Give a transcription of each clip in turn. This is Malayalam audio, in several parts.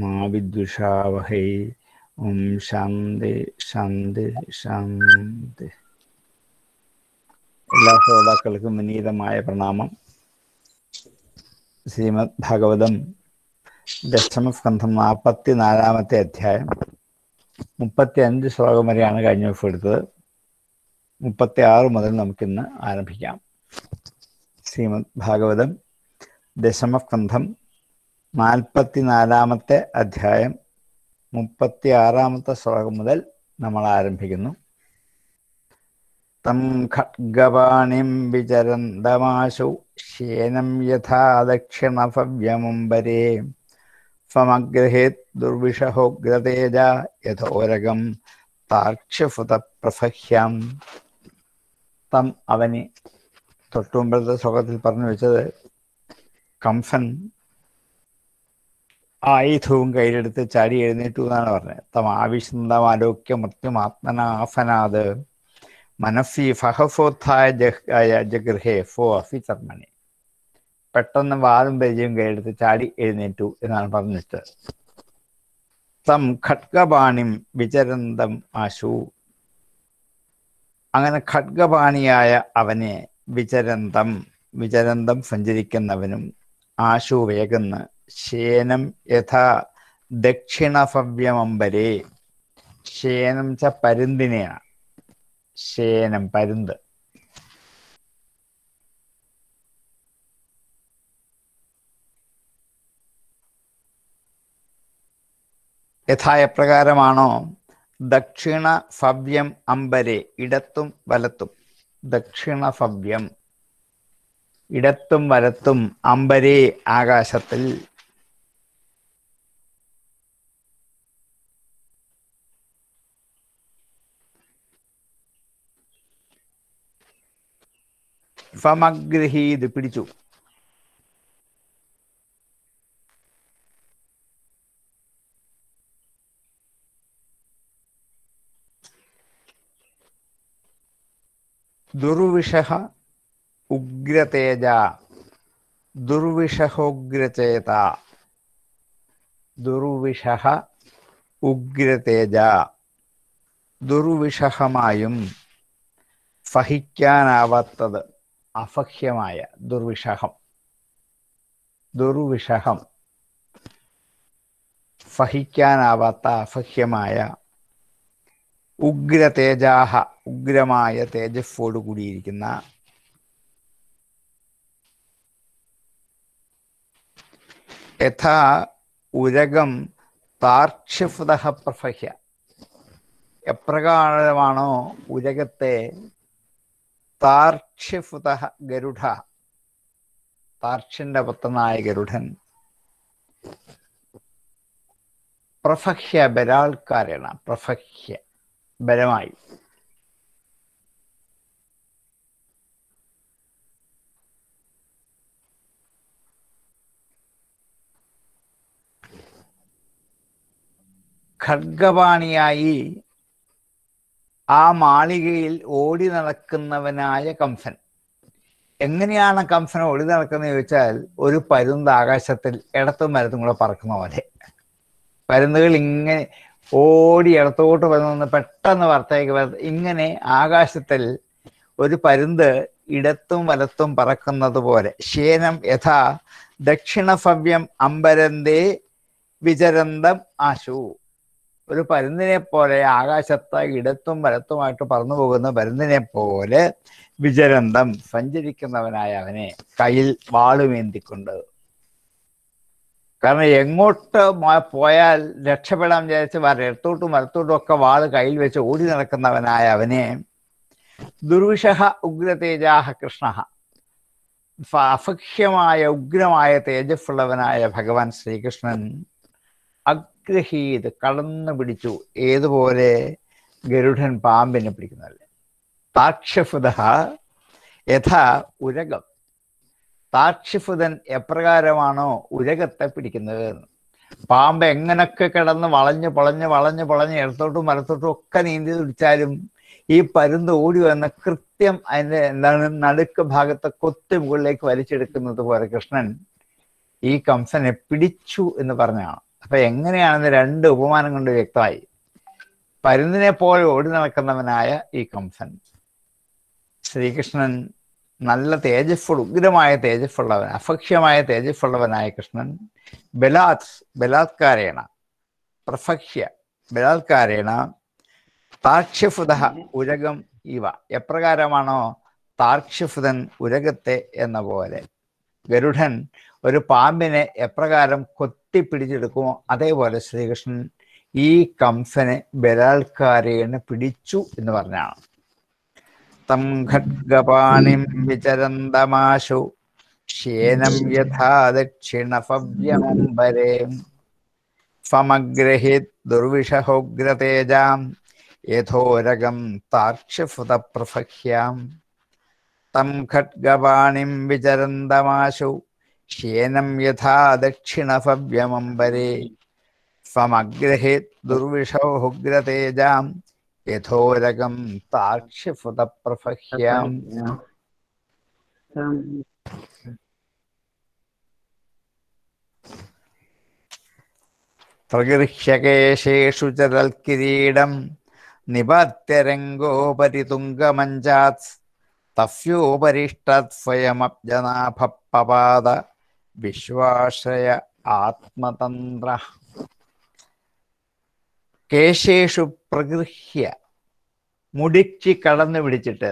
മാ വിദ്വിഷാവഹൈ ഓം ശാന്തി ശാന്തി ശാന്തി എല്ലാ ശ്രോതാക്കൾക്കും വിനീതമായ പ്രണാമം ശ്രീമദ് ഭാഗവതം ദശമസ്കന്ധം നാൽപ്പത്തി നാലാമത്തെ അധ്യായം മുപ്പത്തി അഞ്ച് ശ്ലോകം വരെയാണ് കഴിഞ്ഞ ദിവസം എടുത്തത് മുപ്പത്തി ആറ് മുതൽ നമുക്കിന്ന് ആരംഭിക്കാം ശ്രീമദ് ഭാഗവതം ദശമസ്കന്ധം നാൽപ്പത്തിനാലാമത്തെ അധ്യായം മുപ്പത്തി ആറാമത്തെ ശ്ലോകം മുതൽ നമ്മൾ ആരംഭിക്കുന്നു തം ഖഡ്ഗവാണിം വിചരന്തമാശു ശേനം യഥാ ദക്ഷിണഭവ്യമുംബരേ ഫമഗ്രഹേത് ദുർവിഷഹോഗ്രതേജ യഥോരകം താക്ഷഫുത തം അവനെ തൊട്ടുമുമ്പത്തെ ശ്ലോകത്തിൽ പറഞ്ഞു വെച്ചത് കംസൻ ആയുധവും കയ്യിലെടുത്ത് ചാടി എഴുന്നേറ്റു എന്നാണ് പറഞ്ഞത് തം ആവിശന്തമാലോക്യ മൃത്യുമാത്മനാഫനാത് മനസ്സി ഫഹഫോത്ഥായ ജഹ് ജഗൃഹേ ഫോ അഫി ചർമ്മണി പെട്ടെന്ന് വാദം പരിചയം കൈയെടുത്ത് ചാടി എഴുന്നേറ്റു എന്നാണ് പറഞ്ഞിട്ട് തം ഖഡ്ഗപാണിം വിചരന്തം ആശു അങ്ങനെ ഖഡ്ഗപാണിയായ അവനെ വിചരന്തം വിചരന്തം സഞ്ചരിക്കുന്നവനും ആശു വേഗന്ന് ശേനം യഥാ ദക്ഷിണഭവ്യമമ്പരേ ശേനം ച പരുന്തിനെയാണ് ശേനം പരുന്ത് യഥായപ്രകാരമാണോ ദക്ഷിണ ഭവ്യം അമ്പരെ ഇടത്തും വലത്തും ദക്ഷിണ ഭവ്യം ഇടത്തും വലത്തും അമ്പരേ ആകാശത്തിൽ ഫമഗ്രഹീത് പിടിച്ചു ദുർവിഷഹ ഉഗ്രതേജ ദുർവിഷഹോഗ്രചേത ദുർവിഷഹ ഉഗ്രതേജ ദുർവിഷഹമായും സഹിക്കാനാവാത്തത് അഫഹ്യമായ ദുർവിഷഹം ദുർവിഷഹം സഹിക്കാനാവാത്ത അസഹ്യമായ ഉഗ്ര തേജാഹ ഉഗ്രമായ തേജസ്സോട് കൂടിയിരിക്കുന്ന യഥാ ഉരകം താർക്ഷ്യഫുതഹ പ്രഫഹ്യ എപ്രകാരമാണോ ഉരകത്തെ താർക്ഷ്യഫുത ഗരുഡ താർക്ഷന്റെ പുത്രനായ ഗരുഡൻ പ്രഫഹ്യ ബരാൾക്കാരാണ് പ്രഫഹ്യ ബലമായി ഖഡ്ഗപാണിയായി ആ മാളികയിൽ ഓടി നടക്കുന്നവനായ കംസൻ എങ്ങനെയാണ് കംസൻ ഓടി നടക്കുന്നത് ചോദിച്ചാൽ ഒരു പരുന്ത് ആകാശത്തിൽ ഇടത്തും മരത്തും കൂടെ പറക്കുന്ന പോലെ പരുന്തുകൾ ഇങ്ങനെ ഓടി ഇടത്തോട്ട് വന്നു പെട്ടെന്ന് വാർത്തയ്ക്ക് വരുന്നത് ഇങ്ങനെ ആകാശത്തിൽ ഒരു പരുന്ത് ഇടത്തും വലത്തും പറക്കുന്നത് പോലെ ശേനം യഥാ ദക്ഷിണഭവ്യം അമ്പരന്തേ വിചരന്തം ആശു ഒരു പരുന്നിനെ പോലെ ആകാശത്ത ഇടത്തും വലത്തുമായിട്ട് പറന്നു പോകുന്ന പരുന്നിനെ പോലെ വിചരന്തം സഞ്ചരിക്കുന്നവനായ അവനെ കയ്യിൽ വാളുമേന്തിക്കൊണ്ട് കാരണം എങ്ങോട്ട് പോയാൽ രക്ഷപ്പെടാൻ വിചാരിച്ച് വരത്തോട്ടും വലത്തോട്ടും ഒക്കെ വാള് കയ്യിൽ വെച്ച് ഓടി നടക്കുന്നവനായ അവനെ ദുർവിഷഹ ഉഗ്രതേജാഹ കൃഷ്ണ അസഖ്യമായ ഉഗ്രമായ തേജസ്സുള്ളവനായ ഭഗവാൻ ശ്രീകൃഷ്ണൻ ഗ്രഹീത് കടന്നു പിടിച്ചു ഏതുപോലെ ഗരുഡൻ പാമ്പിനെ പിടിക്കുന്നതല്ലേ താക്ഷഫുത യഥാ ഉരകം താക്ഷിഫുതൻ എപ്രകാരമാണോ ഉരകത്തെ പിടിക്കുന്നത് പാമ്പ് എങ്ങനൊക്കെ കിടന്ന് വളഞ്ഞ് പൊളഞ്ഞ് വളഞ്ഞ് പൊളഞ്ഞ് ഇടത്തോട്ടും മരത്തോട്ടും ഒക്കെ നീന്തി പിടിച്ചാലും ഈ പരുന്ത് ഓടി വന്ന് കൃത്യം അതിൻ്റെ എന്താണ് നടുക്ക് ഭാഗത്തെ കൊത്തി മുകളിലേക്ക് വലിച്ചെടുക്കുന്നത് പോലെ കൃഷ്ണൻ ഈ കംസനെ പിടിച്ചു എന്ന് പറഞ്ഞാണ് അപ്പൊ എങ്ങനെയാണെന്ന് രണ്ട് ഉപമാനം കൊണ്ട് വ്യക്തമായി പരുന്നിനെ പോലെ ഓടി നടക്കുന്നവനായ ഈ കംസൻ ശ്രീകൃഷ്ണൻ നല്ല തേജസ്ഫുൾ ഉഗ്രമായ തേജസ്ഫുള്ളവൻ അഫക്ഷ്യമായ തേജസ്ഫുള്ളവനായ കൃഷ്ണൻ ബലാത് ബലാത്കാരേണ പ്രഫക്ഷ്യ ബലാത്കാരേണ താക്ഷ്യഫുത ഉരകം ഇവ എപ്രകാരമാണോ താർക്ഷ്യഫുതൻ ഉരകത്തെ എന്ന പോലെ ഗരുഡൻ ഒരു പാമ്പിനെ എപ്രകാരം പിടിച്ചെടുക്കുമോ അതേപോലെ ശ്രീകൃഷ്ണൻ ഈ കംസനെ ബലാത്കാരേണ് പിടിച്ചു എന്ന് പറഞ്ഞാണ് തം ഖഡ്ഗപാണിം വിചരന്തമാശു ക്ഷേനം യഥാ ദക്ഷിണഭവ്യമംബരേ സമഗ്രഹിത് ദുർവിഷഹോഗ്രതേജാം യഥോരകം താർക്ഷ്യഫുതപ്രഫഹ്യാം തം ഖഡ്ഗപാണിം വിചരന്തമാശു श्येनं यथा दक्षिण फव्यमंबरे दक्षिणफव्यमम्बरे स्वमग्रहे दुर्विषौग्रतेजां यथोरकं तार्क्ष्यफुतप्रफह्याम् प्रगृह्यकेशेषु च तल्किरीडं निपत्यरङ्गोपरि तुङ्गमञ्चात् तस्योपरिष्टात् स्वयमब्जनाभपपाद വിശ്വാശ്രയ ആത്മതന്ത്ര കേശേഷു പ്രഗൃഹ്യ മുടിച്ചി കടന്നു പിടിച്ചിട്ട്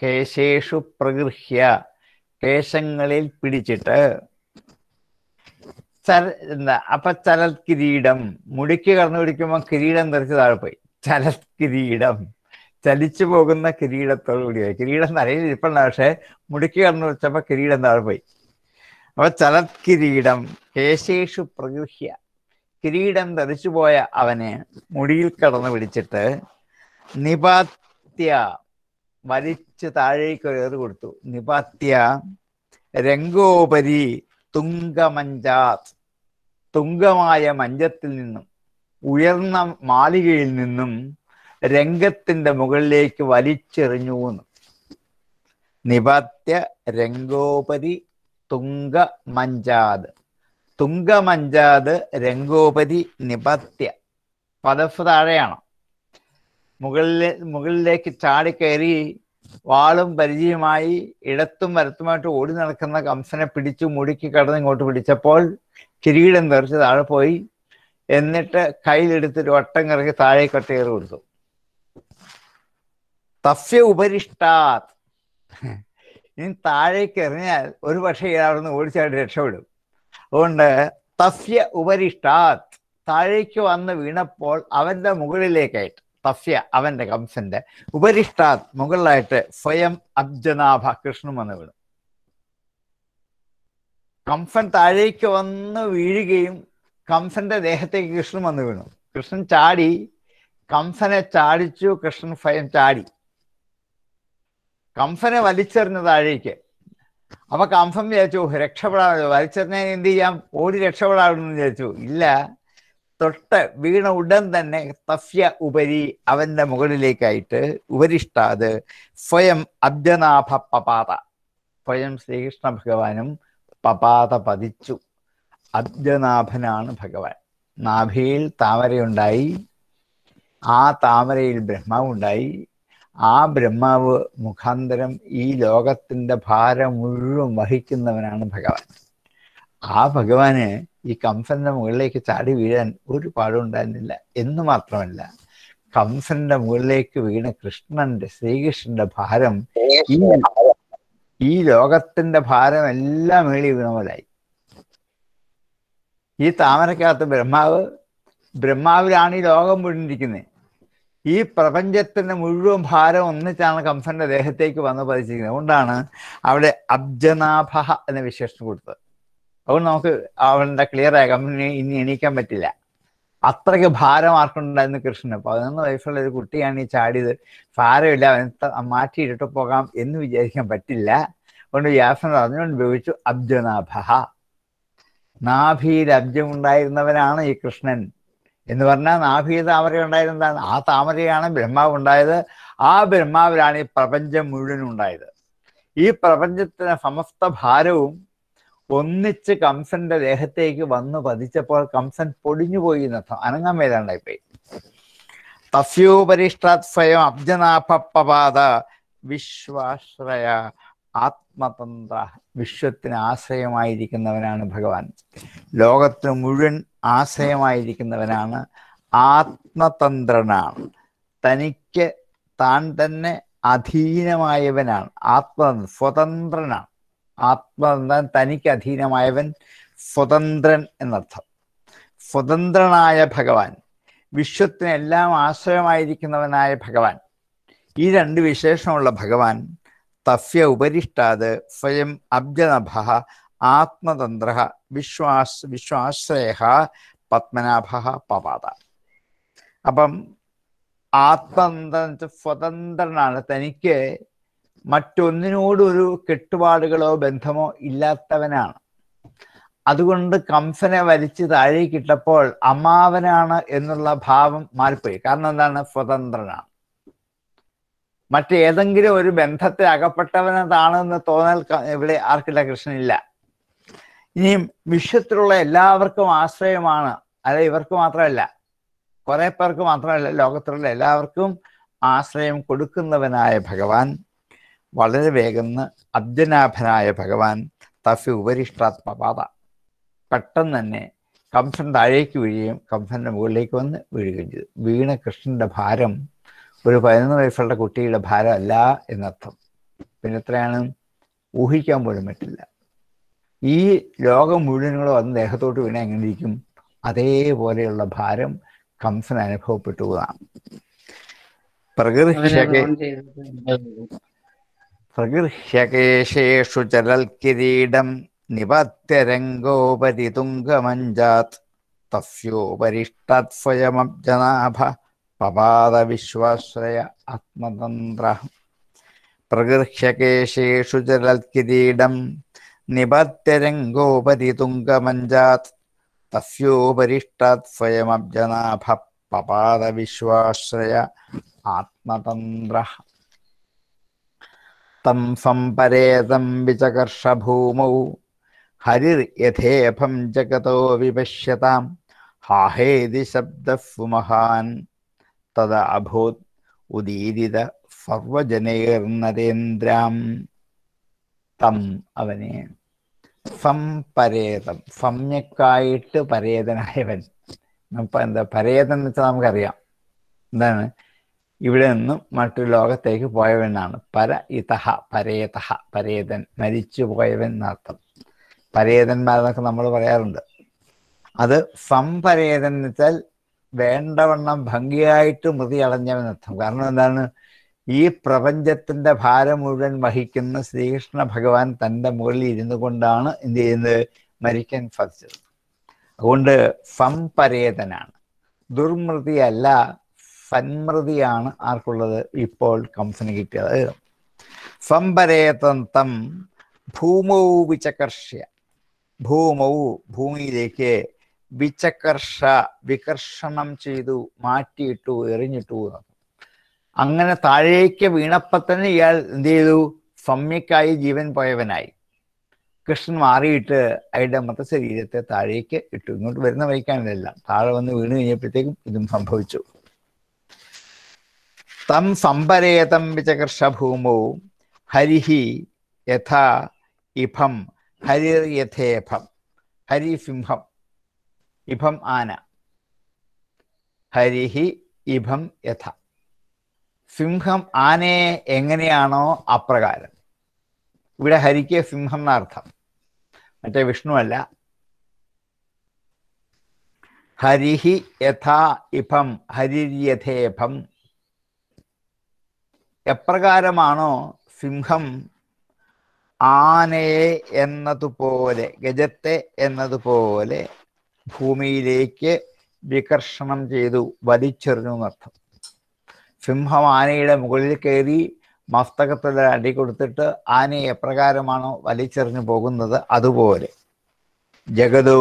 കേശേഷു പ്രഗൃഹ്യ കേശങ്ങളിൽ പിടിച്ചിട്ട് ചല അപ്പൊ ചലത് കിരീടം മുടിക്ക് കടന്നു പിടിക്കുമ്പോ കിരീടം തെറിച്ച് താഴെ പോയി ചലത് കിരീടം ചലിച്ചു പോകുന്ന കിരീടത്തോടു കിരീടം നരയിൽ ഇരിപ്പണ്ട പക്ഷെ മുടിക്ക് കടന്നു വെച്ചപ്പോ കിരീടം താഴെ പോയി അപ്പൊ ചലത് കിരീടം കേശേഷു പ്രഗൃഹ്യ കിരീടം ധരിച്ചുപോയ അവനെ മുടിയിൽ കടന്നു പിടിച്ചിട്ട് നിപാത്യ വലിച്ച് താഴേക്ക് ഒരു കൊടുത്തു നിപാത്യ രംഗോപരി തുങ്കമഞ്ചാത് തുങ്കമായ മഞ്ചത്തിൽ നിന്നും ഉയർന്ന മാളികയിൽ നിന്നും രംഗത്തിന്റെ മുകളിലേക്ക് വലിച്ചെറിഞ്ഞു നിപാത്യ രംഗോപരി തുങ്ക മഞ്ചാത് തുങ്കമഞ്ചാത് രംഗോപരി നിപത്യ പദഫ് താഴെയാണ് മുകളിലെ മുകളിലേക്ക് ചാടിക്കയറി വാളും പരിചയമായി ഇടത്തും വരത്തുമായിട്ട് ഓടി നടക്കുന്ന കംസനെ പിടിച്ചു മുടുക്കി കടന്ന് ഇങ്ങോട്ട് പിടിച്ചപ്പോൾ കിരീടം തെറിച്ച് താഴെ പോയി എന്നിട്ട് കയ്യിലെടുത്തൊരു വട്ടം കറക്കി താഴേക്ക് ഒറ്റയേറി കൊടുത്തു തഫ്യ ഉപരിഷ്ടാത് ഇനി താഴേക്ക് എറിഞ്ഞാൽ ഒരു പക്ഷേ ഇയാളെന്ന് ഓടിച്ചായിട്ട് രക്ഷപ്പെടും അതുകൊണ്ട് തഫ്യ ഉപരിഷ്ടാത് താഴേക്ക് വന്ന് വീണപ്പോൾ അവൻ്റെ മുകളിലേക്കായിട്ട് തഫ്യ അവൻ്റെ കംസന്റെ ഉപരിഷ്ടാത് മുകളിലായിട്ട് സ്വയം അബ്ജനാഭ കൃഷ്ണൻ വന്ന് വീണു കംസൻ താഴേക്ക് വന്ന് വീഴുകയും കംസന്റെ ദേഹത്തേക്ക് കൃഷ്ണൻ വന്ന് വീണു കൃഷ്ണൻ ചാടി കംസനെ ചാടിച്ചു കൃഷ്ണൻ സ്വയം ചാടി കംസനെ വലിച്ചെറിഞ്ഞ താഴേക്ക് അപ്പൊ കംസം വിചാരിച്ചു രക്ഷപ്പെടാമല്ലോ വലിച്ചെറിഞ്ഞ എന്ത് ചെയ്യാം ഓടി രക്ഷപ്പെടാമെന്ന് വിചാരിച്ചു ഇല്ല തൊട്ട് വീണ ഉടൻ തന്നെ തഫ്യ ഉപരി അവന്റെ മുകളിലേക്കായിട്ട് ഉപരിഷ്ടാത് സ്വയം അദ്യനാഭ പപാത സ്വയം ശ്രീകൃഷ്ണ ഭഗവാനും പപാത പതിച്ചു അദ്യനാഭനാണ് ഭഗവാൻ നാഭിയിൽ താമരയുണ്ടായി ആ താമരയിൽ ബ്രഹ്മാവുണ്ടായി ആ ബ്രഹ്മാവ് മുഖാന്തരം ഈ ലോകത്തിൻ്റെ ഭാരം മുഴുവൻ വഹിക്കുന്നവനാണ് ഭഗവാൻ ആ ഭഗവാന് ഈ കംസന്റെ മുകളിലേക്ക് ചാടി വീഴാൻ ഒരു പാടുണ്ടായിരുന്നില്ല എന്ന് മാത്രമല്ല കംസന്റെ മുകളിലേക്ക് വീണ കൃഷ്ണന്റെ ശ്രീകൃഷ്ണന്റെ ഭാരം ഈ ഈ ലോകത്തിന്റെ ഭാരം എല്ലാം മേളി വീണ പോലായി ഈ താമരക്കകത്ത് ബ്രഹ്മാവ് ബ്രഹ്മാവിലാണ് ഈ ലോകം വീണിരിക്കുന്നത് ഈ പ്രപഞ്ചത്തിന്റെ മുഴുവൻ ഭാരം ഒന്നിച്ചാണ് കംസന്റെ ദേഹത്തേക്ക് വന്ന് പതിച്ചിരിക്കുന്നത് അതുകൊണ്ടാണ് അവിടെ അബ്ജനാഭ എന്ന വിശേഷണം കൊടുത്തത് അതുകൊണ്ട് നമുക്ക് അവളുടെ ക്ലിയർ ആയ കമ്പനി ഇനി എണീക്കാൻ പറ്റില്ല അത്രയ്ക്ക് ഭാരം ആർക്കുണ്ടായിരുന്നു കൃഷ്ണൻ പതിനൊന്ന് വയസ്സുള്ള ഒരു കുട്ടിയാണ് ഈ ചാടിയത് ഭാരമില്ല അവൻ മാറ്റിയിട്ട് പോകാം എന്ന് വിചാരിക്കാൻ പറ്റില്ല അതുകൊണ്ട് വ്യാസൻ അറിഞ്ഞുകൊണ്ട് ഉപയോഗിച്ചു അബ്ജനാഭ നാഭിയിൽ അബ്ജമുണ്ടായിരുന്നവനാണ് ഈ കൃഷ്ണൻ എന്ന് പറഞ്ഞാൽ നാഭിക താമര ഉണ്ടായിരുന്നതാണ് ആ താമരയാണ് ബ്രഹ്മാവ് ഉണ്ടായത് ആ ബ്രഹ്മാവിലാണ് ഈ പ്രപഞ്ചം മുഴുവൻ ഉണ്ടായത് ഈ പ്രപഞ്ചത്തിന് സമസ്ത ഭാരവും ഒന്നിച്ച് കംസന്റെ ദേഹത്തേക്ക് വന്ന് പതിച്ചപ്പോൾ കംസൻ പോയി എന്നർത്ഥം അനങ്ങാൻ മേലാണ്ടായിപ്പോയി തസ്യോപരിഷ്ടാത് സ്വയം അബ്ജനാഭപ്പപാത വിശ്വാശ്രയ ആത്മതന്ത്ര വിശ്വത്തിന് ആശ്രയമായിരിക്കുന്നവനാണ് ഭഗവാൻ ലോകത്തിന് മുഴുവൻ ആശയമായിരിക്കുന്നവനാണ് ആത്മതന്ത്രനാണ് തനിക്ക് താൻ തന്നെ അധീനമായവനാണ് ആത്മ സ്വതന്ത്രനാണ് ആത്മതന്ത്രൻ തനിക്ക് അധീനമായവൻ സ്വതന്ത്രൻ എന്നർത്ഥം സ്വതന്ത്രനായ ഭഗവാൻ വിശ്വത്തിനെല്ലാം ആശ്രയമായിരിക്കുന്നവനായ ഭഗവാൻ ഈ രണ്ട് വിശേഷമുള്ള ഭഗവാൻ തഫ്യ ഉപരിഷ്ടാത് സ്വയം അബ്ജനഭ ആത്മതന്ത്ര വിശ്വാസ് വിശ്വാശ്രയ പത്മനാഭ പവാത അപ്പം ആത്മതന്ത്ര സ്വതന്ത്രനാണ് തനിക്ക് മറ്റൊന്നിനോടൊരു കെട്ടുപാടുകളോ ബന്ധമോ ഇല്ലാത്തവനാണ് അതുകൊണ്ട് കംസനെ വലിച്ച് ഇട്ടപ്പോൾ അമ്മാവനാണ് എന്നുള്ള ഭാവം മാറിപ്പോയി കാരണം എന്താണ് സ്വതന്ത്രനാണ് മറ്റേതെങ്കിലും ഒരു ബന്ധത്തിൽ അകപ്പെട്ടവനതാണെന്ന് തോന്നൽ ഇവിടെ ആർക്കില്ല കൃഷ്ണനില്ല ഇനിയും വിശ്വത്തിലുള്ള എല്ലാവർക്കും ആശ്രയമാണ് അല്ല ഇവർക്ക് മാത്രമല്ല കുറെ പേർക്ക് മാത്രമല്ല ലോകത്തിലുള്ള എല്ലാവർക്കും ആശ്രയം കൊടുക്കുന്നവനായ ഭഗവാൻ വളരെ വേഗം അബ്ജനാഭനായ ഭഗവാൻ തഫി ഉപരിഷ്ടാത്മപാത പെട്ടെന്ന് തന്നെ കംസൻ താഴേക്ക് വീഴുകയും കംസന്റെ മുകളിലേക്ക് വന്ന് വീഴുകയും ചെയ്തു വീണ കൃഷ്ണന്റെ ഭാരം ഒരു പതിനൊന്ന് വയസ്സുള്ള കുട്ടിയുടെ ഭാരമല്ല എന്നർത്ഥം പിന്നെ എത്രയാണ് ഊഹിക്കാൻ പോലും പറ്റില്ല ഈ ലോകം മുഴുവനുകളും കൂടെ ദേഹത്തോട്ട് വീണ എങ്ങനെ ഇരിക്കും അതേപോലെയുള്ള ഭാരം കംസന് അനുഭവപ്പെട്ടു എന്നാണ് പ്രകൃഹ്യകേശേഷു ചലൽ കിരീടം നിപത്യരംഗോപരി തുംഗമഞ്ചാത് തസ്യോപരിഷ്ടാത് സ്വയമബ്ജനാഭ പപാത വിശ്വാശ്രയ ആത്മതന്ത്ര പ്രകൃഹ്യകേശേഷു ചലൽ കിരീടം നിപത്യരംഗോപരി തുംഗമഞ്ചാത് തസ്യോപരിഷ്ടാത് സ്വയമബ്ജനാഭ പപാദവിശ്വാശ്രയ ആത്മതന്ത്ര തം സംപരേതം വിചകർഷഭൂമൗ ഹരിർയഥേഭം ജഗതോ വിപശ്യതാം ഹാഹേതി ശബ്ദഫുമഹാൻ തദ അഭൂത് ഉദീരിത സർവജനേർനരേന്ദ്രാം തം അവനെ ഫം പരേതം സമ്യക്കായിട്ട് പരേതനായവൻ അപ്പം എന്താ പരേതൻ എന്ന് വെച്ചാൽ നമുക്കറിയാം എന്താണ് ഇവിടെ നിന്നും മറ്റൊരു ലോകത്തേക്ക് പോയവനാണ് പര ഇതഹ പരേതഹ പരേതൻ മരിച്ചു പോയവൻ എന്നർത്ഥം പരേതന്മാരെന്നൊക്കെ നമ്മൾ പറയാറുണ്ട് അത് പരേതൻ എന്ന് വെച്ചാൽ വേണ്ടവണ്ണം ഭംഗിയായിട്ട് മൃതി അടഞ്ഞവൻ അർത്ഥം കാരണം എന്താണ് ഈ പ്രപഞ്ചത്തിന്റെ ഭാരം മുഴുവൻ വഹിക്കുന്ന ശ്രീകൃഷ്ണ ഭഗവാൻ തൻ്റെ മുകളിൽ ഇരുന്നു കൊണ്ടാണ് എന്ത് ചെയ്യുന്നത് മരിക്കാൻ സാധിച്ചത് അതുകൊണ്ട് ഫം പരേതനാണ് ദുർമൃതിയല്ല സന്മൃതിയാണ് ആർക്കുള്ളത് ഇപ്പോൾ കംസന് കിട്ടിയത് തം ഭൂമൗ വിചകർഷ്യ ഭൂമൗ ഭൂമിയിലേക്ക് വിചകർഷ വികർഷണം ചെയ്തു മാറ്റിയിട്ടു എറിഞ്ഞിട്ടു അങ്ങനെ താഴേക്ക് വീണപ്പോൾ തന്നെ ഇയാൾ എന്ത് ചെയ്തു സമ്യക്കായി ജീവൻ പോയവനായി കൃഷ്ണൻ മാറിയിട്ട് അയാളുടെ ശരീരത്തെ താഴേക്ക് ഇട്ടു ഇങ്ങോട്ട് വരുന്ന വഴിക്കാണിതെല്ലാം താഴെ വന്ന് വീണ് കഴിഞ്ഞപ്പോഴത്തേക്കും ഇതും സംഭവിച്ചു തം സമ്പരേതം വിചകർഷഭൂമോ ഹരിഹി യഥാ ഇഭം ഹരിർ യഥേഭം ഹരി സിംഹം ഇഭം ആന ഹരിഹി ഇഭം യഥ സിംഹം ആനയെ എങ്ങനെയാണോ അപ്രകാരം ഇവിടെ ഹരിക്ക് സിംഹം എന്നർത്ഥം മറ്റേ വിഷ്ണു അല്ല ഹരിഹി യഥാ ഇഫം ഹരിര്യഥേഫം എപ്രകാരമാണോ സിംഹം ആനയെ എന്നതുപോലെ ഗജത്തെ എന്നതുപോലെ ഭൂമിയിലേക്ക് വികർഷണം ചെയ്തു വലിച്ചെറിഞ്ഞു എന്നർത്ഥം സിംഹം ആനയുടെ മുകളിൽ കയറി മസ്തകത്തിൽ അടി കൊടുത്തിട്ട് ആനയെ എപ്രകാരമാണോ വലിച്ചെറിഞ്ഞു പോകുന്നത് അതുപോലെ ജഗതോ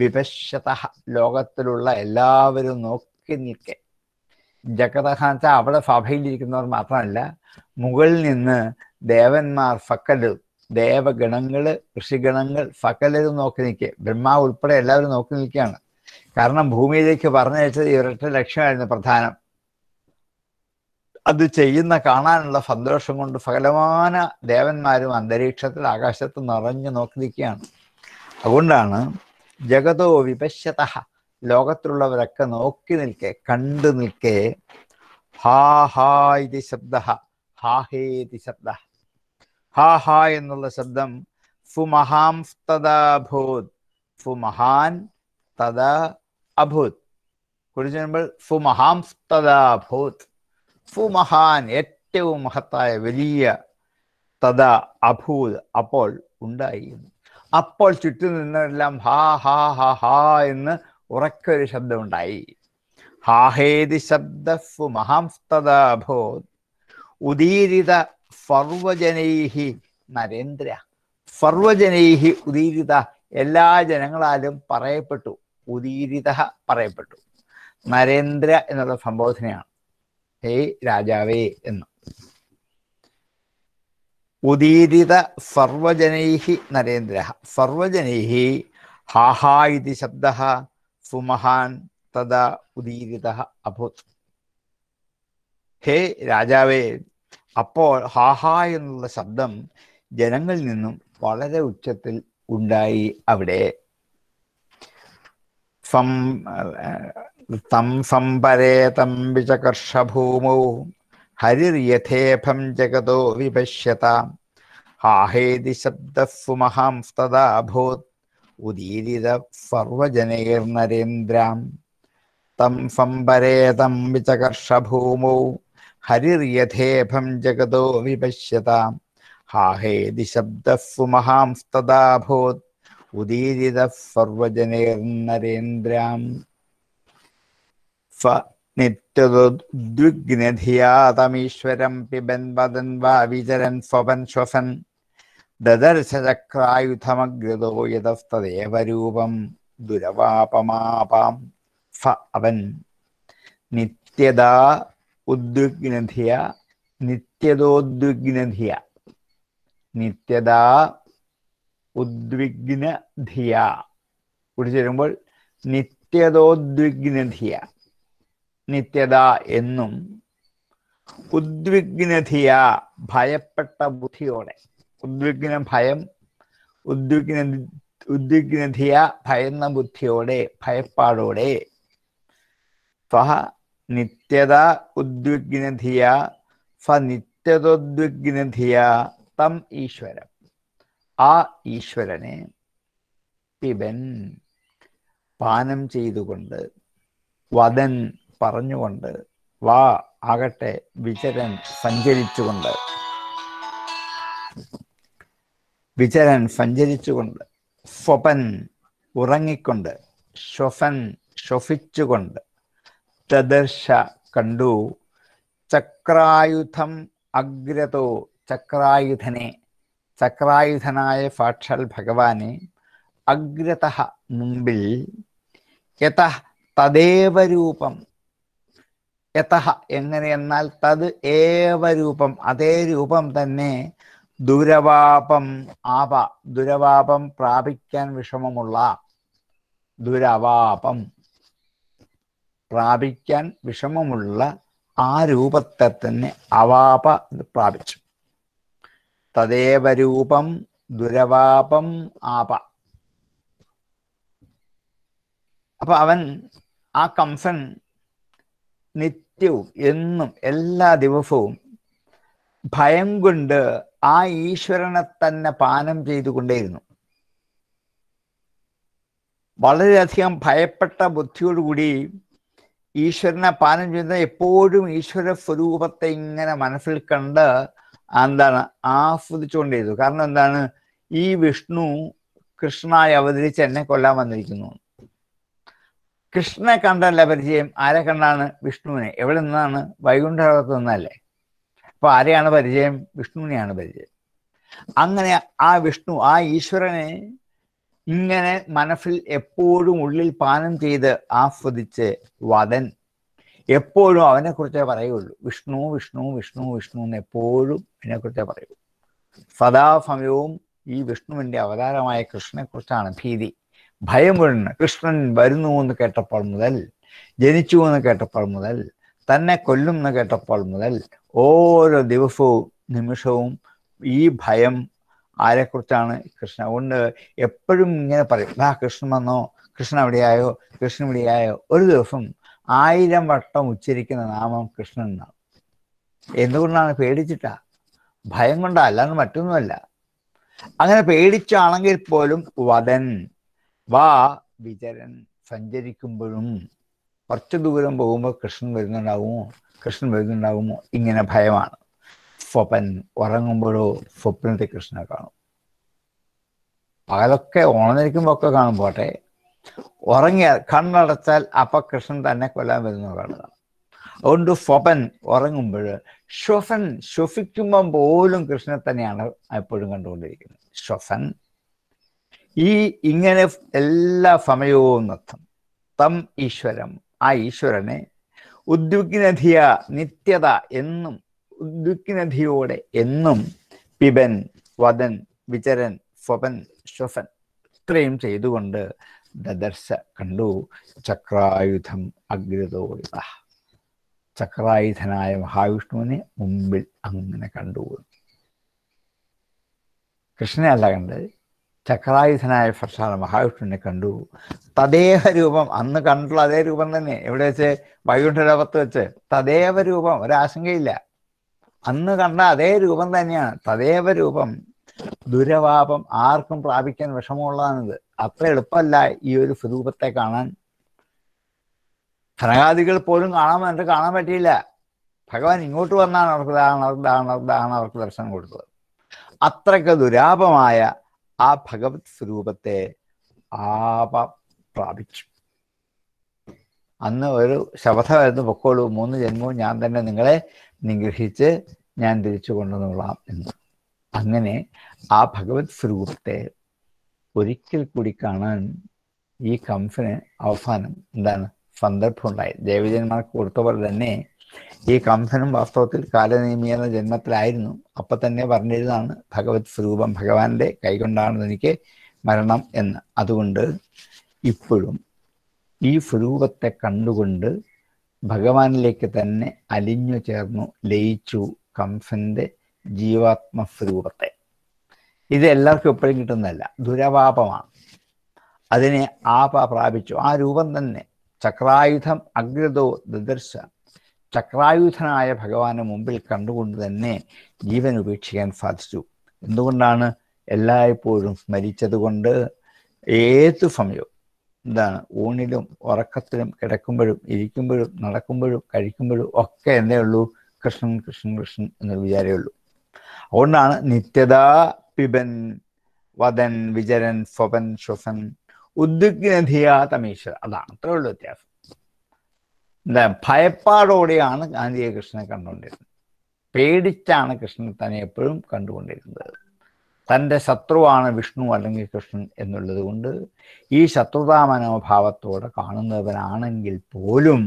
വിപശത ലോകത്തിലുള്ള എല്ലാവരും നോക്കി നിൽക്കെ ജഗതഹ അവിടെ സഭയിലിരിക്കുന്നവർ മാത്രമല്ല മുകളിൽ നിന്ന് ദേവന്മാർ സക്കലും ദേവഗണങ്ങള് ഋഷിഗണങ്ങൾ ഫക്കലരും നോക്കി നിൽക്കെ ബ്രഹ്മാവ് ഉൾപ്പെടെ എല്ലാവരും നോക്കി നിൽക്കുകയാണ് കാരണം ഭൂമിയിലേക്ക് പറഞ്ഞയച്ചത് ഇവരുടെ ലക്ഷ്യമായിരുന്നു പ്രധാനം അത് ചെയ്യുന്ന കാണാനുള്ള സന്തോഷം കൊണ്ട് സകലമാന ദേവന്മാരും അന്തരീക്ഷത്തിൽ ആകാശത്ത് നിറഞ്ഞു നോക്കി നിൽക്കുകയാണ് അതുകൊണ്ടാണ് ജഗതോ വിപശ്യത ലോകത്തിലുള്ളവരൊക്കെ നോക്കി നിൽക്കെ കണ്ടു നിൽക്കെ ഹാ ഹാ ഇതി ശബ്ദ ഹാ ഹേ ഇതി ശബ്ദ ഹാ ഹാ എന്നുള്ള ശബ്ദം ഫുമഹാം തദാഭൂത് ഫുമഹാൻ തദാ അഭൂത് കുറിച്ച് ഫു മഹാം തദാഭൂത് മഹാൻ ഏറ്റവും മഹത്തായ വലിയ തഥ അഭൂത് അപ്പോൾ ഉണ്ടായി അപ്പോൾ ചുറ്റും നിന്നെല്ലാം ഹാ ഹാ ഹാ ഹാ എന്ന് ഉറക്കൊരു ശബ്ദമുണ്ടായി ഹാഹേതി ശബ്ദ ഫു മഹാംസ്തത അഭൂത് ഉദീരിത ഫർവജനൈഹി നരേന്ദ്ര ഫർവജനൈഹി ഉദീരിത എല്ലാ ജനങ്ങളാലും പറയപ്പെട്ടു ഉദീരിത പറയപ്പെട്ടു നരേന്ദ്ര എന്നുള്ള സംബോധനയാണ് ഹേയ് രാജാവേ എന്ന് ഉദീരിത സർവജനൈഹി നരേന്ദ്ര സർവജനൈഹി ഹാഹാ ഇതി ശബ്ദ സുമഹാൻ തഥാ ഉദീരിത അഭൂത് ഹേ രാജാവേ അപ്പോൾ ഹാഹാ എന്നുള്ള ശബ്ദം ജനങ്ങളിൽ നിന്നും വളരെ ഉച്ചത്തിൽ ഉണ്ടായി അവിടെ तम तम विचकर्ष भूमौ तं विपश्यता तं शब्द हरिर्यथेफं जगतो विपश्यत हाहेति शब्दः तम उदीरिदः तम विचकर्ष भूमौ तं विचकर्षभूमौ विपश्यता जगतो शब्द हाहेति शब्दः सुमहांस्तदाभूत् उदीरिदः सर्वजनैर्नरेन्द्राम् സ്വ നിത്യദുഗ്നധിയാതമീശ്വരം പിബൻവദൻ വാവിചരൻ സ്വപൻ ശ്വസൻ ദദർശചക്രായുധമഗ്രതോ യതസ്തദേവരൂപം ദുരവാപമാപാം ഫ അവൻ നിത്യതാ ഉദ്വിഗ്നധിയ നിത്യതോദ്വിഗ്നധിയ നിത്യതാ ഉദ്വിഗ്നധിയ കുടിച്ചു വരുമ്പോൾ നിത്യതോദ്വിഗ്നധിയ നിത്യത എന്നും ഉദ്വിഗ്നധിയ ഭയപ്പെട്ട ബുദ്ധിയോടെ ഉദ്വിഗ്ന ഭയം ഉദ്വിഗ്ന ഉദ്വിഗ്നധിയ ഭയന്ന ബുദ്ധിയോടെ ഭയപ്പാടോടെ സ്വഹ നിത്യത ഉദ്വിഗ്നധിയ ഫ നിത്യതോദ്വിഗ്നധിയ തം ഈശ്വരം ആ ഈശ്വരനെ പിബൻ പാനം ചെയ്തുകൊണ്ട് വദൻ പറഞ്ഞുകൊണ്ട് വാ ആകട്ടെ വിചരൻ സഞ്ചരിച്ചുകൊണ്ട് വിചരൻ സഞ്ചരിച്ചുകൊണ്ട് സ്വപൻ ഉറങ്ങിക്കൊണ്ട് ശ്വസൻ ശ്വസിച്ചുകൊണ്ട് തദർശ കണ്ടു ചക്രായുധം അഗ്രതോ ചക്രായുധനെ ചക്രായുധനായ സാക്ഷാൽ ഭഗവാനെ അഗ്രത മുമ്പിൽ യഥ തദേവരൂപം യഥ എങ്ങനെ എന്നാൽ തത് ഏവരൂപം രൂപം അതേ രൂപം തന്നെ ദുരവാപം ആപ ദുരവാപം പ്രാപിക്കാൻ വിഷമമുള്ള ദുരവാപം പ്രാപിക്കാൻ വിഷമമുള്ള ആ രൂപത്തെ തന്നെ അവാപ പ്രാപിച്ചു തദേവ രൂപം ദുരവാപം ആപ അപ്പൊ അവൻ ആ കംസൻ നിത്യവും എന്നും എല്ലാ ദിവസവും ഭയം കൊണ്ട് ആ ഈശ്വരനെ തന്നെ പാനം ചെയ്തുകൊണ്ടേയിരുന്നു വളരെയധികം ഭയപ്പെട്ട ബുദ്ധിയോടുകൂടി ഈശ്വരനെ പാനം ചെയ്യുന്ന എപ്പോഴും ഈശ്വര സ്വരൂപത്തെ ഇങ്ങനെ മനസ്സിൽ കണ്ട് എന്താണ് ആസ്വദിച്ചുകൊണ്ടിരുന്നു കാരണം എന്താണ് ഈ വിഷ്ണു കൃഷ്ണായി അവതരിച്ച് എന്നെ കൊല്ലാൻ വന്നിരിക്കുന്നു കൃഷ്ണനെ കണ്ടല്ല പരിചയം ആരെ കണ്ടാണ് വിഷ്ണുവിനെ എവിടെ നിന്നാണ് വൈകുണ്ഠത്ത് നിന്നല്ലേ അപ്പൊ ആരെയാണ് പരിചയം വിഷ്ണുവിനെയാണ് പരിചയം അങ്ങനെ ആ വിഷ്ണു ആ ഈശ്വരനെ ഇങ്ങനെ മനസ്സിൽ എപ്പോഴും ഉള്ളിൽ പാനം ചെയ്ത് ആസ്വദിച്ച് വതൻ എപ്പോഴും അവനെ കുറിച്ചേ പറയുള്ളൂ വിഷ്ണു വിഷ്ണു വിഷ്ണു വിഷ്ണു എന്ന് എപ്പോഴും കുറിച്ചേ പറയുള്ളൂ സദാസമയവും ഈ വിഷ്ണുവിന്റെ അവതാരമായ കുറിച്ചാണ് ഭീതി വീണ് കൃഷ്ണൻ വരുന്നു എന്ന് കേട്ടപ്പോൾ മുതൽ ജനിച്ചു എന്ന് കേട്ടപ്പോൾ മുതൽ തന്നെ കൊല്ലും എന്ന് കേട്ടപ്പോൾ മുതൽ ഓരോ ദിവസവും നിമിഷവും ഈ ഭയം ആരെക്കുറിച്ചാണ് കൃഷ്ണൻ അതുകൊണ്ട് എപ്പോഴും ഇങ്ങനെ പറയും ആ കൃഷ്ണൻ വന്നോ കൃഷ്ണൻ എവിടെയായോ കൃഷ്ണൻ എവിടെയായോ ഒരു ദിവസം ആയിരം വട്ടം ഉച്ചരിക്കുന്ന നാമം കൃഷ്ണൻ എന്നാണ് എന്തുകൊണ്ടാണ് പേടിച്ചിട്ടാ ഭയം കൊണ്ടല്ല അല്ലാതെ മറ്റൊന്നുമല്ല അങ്ങനെ പേടിച്ചാണെങ്കിൽ പോലും വതൻ വാ വിചരൻ സഞ്ചരിക്കുമ്പോഴും കുറച്ച് ദൂരം പോകുമ്പോൾ കൃഷ്ണൻ വരുന്നുണ്ടാകുമോ കൃഷ്ണൻ വരുന്നുണ്ടാകുമോ ഇങ്ങനെ ഭയമാണ് സ്വപൻ ഉറങ്ങുമ്പോഴോ സ്വപ്നത്തെ കൃഷ്ണനെ കാണും പകലൊക്കെ ഉണർന്നിരിക്കുമ്പോ ഒക്കെ കാണും പോട്ടെ ഉറങ്ങിയാൽ കണ്ണടച്ചാൽ അപ്പൊ കൃഷ്ണൻ തന്നെ കൊല്ലാൻ വരുന്നത് കാണുക അതുകൊണ്ട് സ്വപൻ ഉറങ്ങുമ്പോൾ ശ്വസൻ ശ്വസിക്കുമ്പം പോലും കൃഷ്ണനെ തന്നെയാണ് എപ്പോഴും കണ്ടുകൊണ്ടിരിക്കുന്നത് ശ്വസൻ ഈ ഇങ്ങനെ എല്ലാ സമയവും തം ഈശ്വരം ആ ഈശ്വരനെ ഉദ്വിഗ്നധിയ നിത്യത എന്നും ഉദ്വിഗ്നധിയോടെ എന്നും പിബൻ വദൻ വിചരൻ സ്വപൻ ശ്വസൻ ഇത്രയും ചെയ്തുകൊണ്ട് ദദർശ കണ്ടു ചക്രായുധം അഗ്രതോളിത ചക്രായുധനായ മഹാവിഷ്ണുവിനെ മുമ്പിൽ അങ്ങനെ കണ്ടു കൃഷ്ണനെ അല്ല കണ്ടത് ചക്രായുധനായ പ്രസാദ മഹാവിഷ്ണുവിനെ കണ്ടു തദേഹ രൂപം അന്ന് കണ്ടിട്ടുള്ള അതേ രൂപം തന്നെ എവിടെ വെച്ച് വൈകുണ്ഠലോകത്ത് വെച്ച് തദേവ രൂപം ഒരാശങ്കയില്ല അന്ന് കണ്ട അതേ രൂപം തന്നെയാണ് തദേവ രൂപം ദുരവാപം ആർക്കും പ്രാപിക്കാൻ വിഷമമുള്ളതാണിത് അത്ര എളുപ്പമല്ല ഈ ഒരു സ്വരൂപത്തെ കാണാൻ ധനകാദികൾ പോലും കാണാൻ എന്നിട്ട് കാണാൻ പറ്റിയില്ല ഭഗവാൻ ഇങ്ങോട്ട് വന്നാണ് അവർക്ക് ദാഹണ ദാഹണ ദാഹണ അവർക്ക് ദർശനം കൊടുത്തത് അത്രയ്ക്ക് ദുരാപമായ ആ ഭഗവത് സ്വരൂപത്തെ ആപ പ്രാപിച്ചു അന്ന് ഒരു ശപഥമായിരുന്നു പൊക്കോളൂ മൂന്ന് ജന്മവും ഞാൻ തന്നെ നിങ്ങളെ നിഗ്രഹിച്ച് ഞാൻ തിരിച്ചു കൊണ്ടുവന്നോളാം എന്ന് അങ്ങനെ ആ ഭഗവത് സ്വരൂപത്തെ ഒരിക്കൽ കൂടി കാണാൻ ഈ കംഫിന് അവസാനം എന്താണ് സന്ദർഭം ഉണ്ടായി ദേവജന്മാർക്ക് കൊടുത്ത പോലെ തന്നെ ഈ കംസനും വാസ്തവത്തിൽ കാലനേമി എന്ന ജന്മത്തിലായിരുന്നു അപ്പൊ തന്നെ പറഞ്ഞിരുന്നതാണ് ഭഗവത് സ്വരൂപം ഭഗവാന്റെ കൈകൊണ്ടാണ് എനിക്ക് മരണം എന്ന് അതുകൊണ്ട് ഇപ്പോഴും ഈ സ്വരൂപത്തെ കണ്ടുകൊണ്ട് ഭഗവാനിലേക്ക് തന്നെ അലിഞ്ഞു ചേർന്നു ലയിച്ചു കംസന്റെ ജീവാത്മ സ്വരൂപത്തെ ഇത് എല്ലാവർക്കും എപ്പോഴും കിട്ടുന്നതല്ല ദുരപാപമാണ് അതിനെ ആപ പ്രാപിച്ചു ആ രൂപം തന്നെ ചക്രായുധം അഗ്രതോ ദർശ ചക്രായുധനായ ഭഗവാന് മുമ്പിൽ കണ്ടുകൊണ്ട് തന്നെ ജീവൻ ഉപേക്ഷിക്കാൻ സാധിച്ചു എന്തുകൊണ്ടാണ് എല്ലായ്പ്പോഴും സ്മരിച്ചതുകൊണ്ട് ഏത് സമയവും എന്താണ് ഊണിലും ഉറക്കത്തിലും കിടക്കുമ്പോഴും ഇരിക്കുമ്പോഴും നടക്കുമ്പോഴും കഴിക്കുമ്പോഴും ഒക്കെ എന്നേ ഉള്ളൂ കൃഷ്ണൻ കൃഷ്ണൻ കൃഷ്ണൻ എന്ന് വിചാരേ ഉള്ളൂ അതുകൊണ്ടാണ് നിത്യതാ പിബൻ വദൻ വിചരൻ സ്വപൻ ശ്വസൻ ഉദ്ഗ്നധിയാ തമീശ്വരൻ അതാണ് അത്രേ ഉള്ളൂ വ്യത്യാസം എന്താ ഭയപ്പാടോടെയാണ് ഗാന്ധിയെ കൃഷ്ണനെ കണ്ടുകൊണ്ടിരുന്നത് പേടിച്ചാണ് കൃഷ്ണൻ തന്നെ എപ്പോഴും കണ്ടുകൊണ്ടിരുന്നത് തൻ്റെ ശത്രുവാണ് വിഷ്ണു അല്ലെങ്കിൽ കൃഷ്ണൻ എന്നുള്ളത് കൊണ്ട് ഈ ശത്രുതാ മനോഭാവത്തോടെ കാണുന്നവനാണെങ്കിൽ പോലും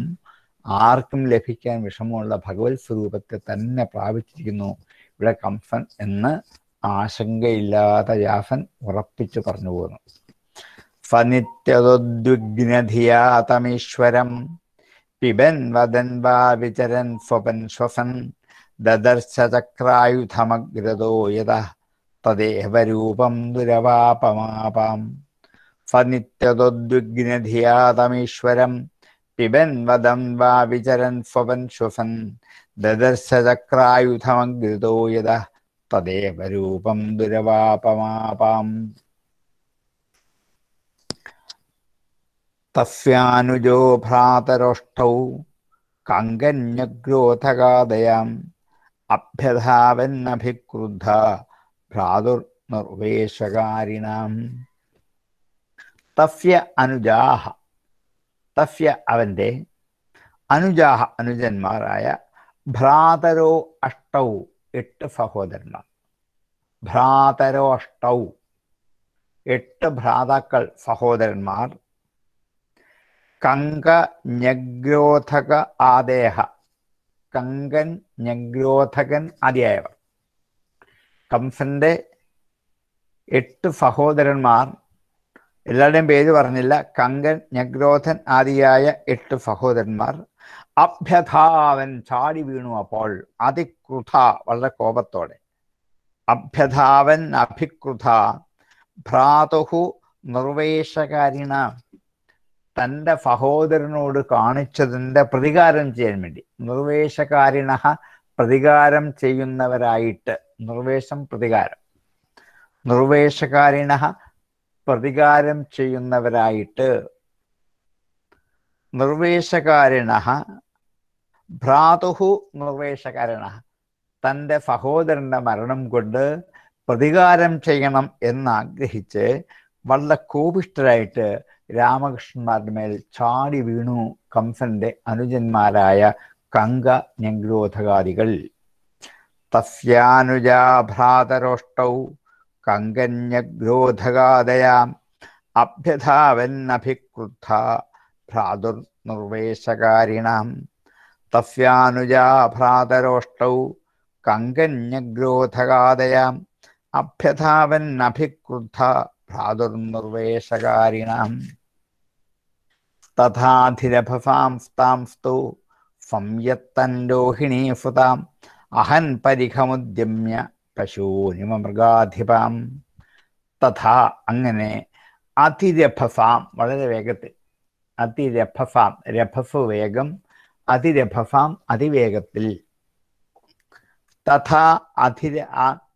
ആർക്കും ലഭിക്കാൻ വിഷമമുള്ള ഭഗവത് സ്വരൂപത്തെ തന്നെ പ്രാപിച്ചിരിക്കുന്നു ഇവിടെ കംസൻ എന്ന് ആശങ്കയില്ലാത്ത വ്യാസൻ ഉറപ്പിച്ചു പറഞ്ഞു പോകുന്നു സനിത്യതോദ്വിഗ്നധിയാതമീശ്വരം പിബന് വാ വിചരൻ സ്വപൻ ശ്വസൻ ദദർശചക്രായുധമഗ്രതോ യത തദേവ രൂപം ദുരവാപമാപാം സനിത്യതൊദ്വിഗ്നധിയാതമീശ്വരം പിബൻവദം വാ വിചരൻ സ്വപൻ ശ്വസൻ ദദർശചക്രായുധമഗ്രതോ യത തദേവ രൂപം ദുരവാപമാപാം തസ്യാനുജോ ഭ്രാതരോഷ്ടൗ കങ്കന്യഗ്രോധകാതയാം അഭ്യധാവെന്നഭിക്രുദ്ധ ഭ്രാതുർ നിർവേശകാരിണാം തസ്യ അനുജാഹ തസ്യ അവൻ്റെ അനുജാഹ അനുജന്മാരായ ഭ്രാതരോ അഷ്ടൗ എട്ട് സഹോദരന്മാർ ഭ്രാതരോ അഷ്ടൗ എട്ട് ഭ്രാതാക്കൾ സഹോദരന്മാർ കങ്ക ഞഗ്രോധക ആദേഹ കങ്കൻ ഞഗ്രോധകൻ ആദ്യായവർ കംസന്റെ എട്ട് സഹോദരന്മാർ എല്ലാവരുടെയും പേര് പറഞ്ഞില്ല കങ്കൻ ഞഗ്രോധൻ ആദിയായ എട്ട് സഹോദരന്മാർ അഭ്യഥാവൻ ചാടി വീണു അപ്പോൾ അതിക്രുധ വളരെ കോപത്തോടെ അഭ്യഥാവൻ അഭിക്രുധ ഭ്രാതുഹു നിർവേശകാരിണ തൻ്റെ സഹോദരനോട് കാണിച്ചതിൻ്റെ പ്രതികാരം ചെയ്യാൻ വേണ്ടി നിർവേശകാരിണ പ്രതികാരം ചെയ്യുന്നവരായിട്ട് നിർവേശം പ്രതികാരം നിർവേശകാരിണ പ്രതികാരം ചെയ്യുന്നവരായിട്ട് നിർവേശകാരിണ ഭ്രാതുഹു നിർവേശകാരിണ തൻ്റെ സഹോദരൻ്റെ മരണം കൊണ്ട് പ്രതികാരം ചെയ്യണം എന്നാഗ്രഹിച്ച് വളരെ കോപിഷ്ടരായിട്ട് രാമകൃഷ്ണന്മാരുടെ മേൽ ചാടി വീണു കംസന്റെ അനുജന്മാരായ കങ്ക ഞങ്കിരോധകാരികൾ തസ്യാനുജാഭ്രാതരോഷ്ടൗ കങ്കന്യഗ്രോധകാതയാം അഭ്യധാവന്നഭിക്രുദ്ധ ഭ്രാതുർനിർവേശകാരിണാം തസ്യാനുജാഭ്രാതരോഷ്ടൗ കങ്കന്യഗ്രോധകാതയാം അഭ്യധാവന്നഭിക്രുദ്ധ ഭ്രാതുർനിർവേശകാരിണാം തഥാധിരഭസാം സ്താംസ്തു സംയത്തൻരോഹിണീ സുതാം അഹൻ പരിഖമുദ്യമ്യ പശൂനിമ മൃഗാധിപാം തഥാ അങ്ങനെ അതിരഭസാം വളരെ വേഗത്തിൽ അതിരഭസാം രഭസ് വേഗം അതിരഭസാം അതിവേഗത്തിൽ തഥാ അതിര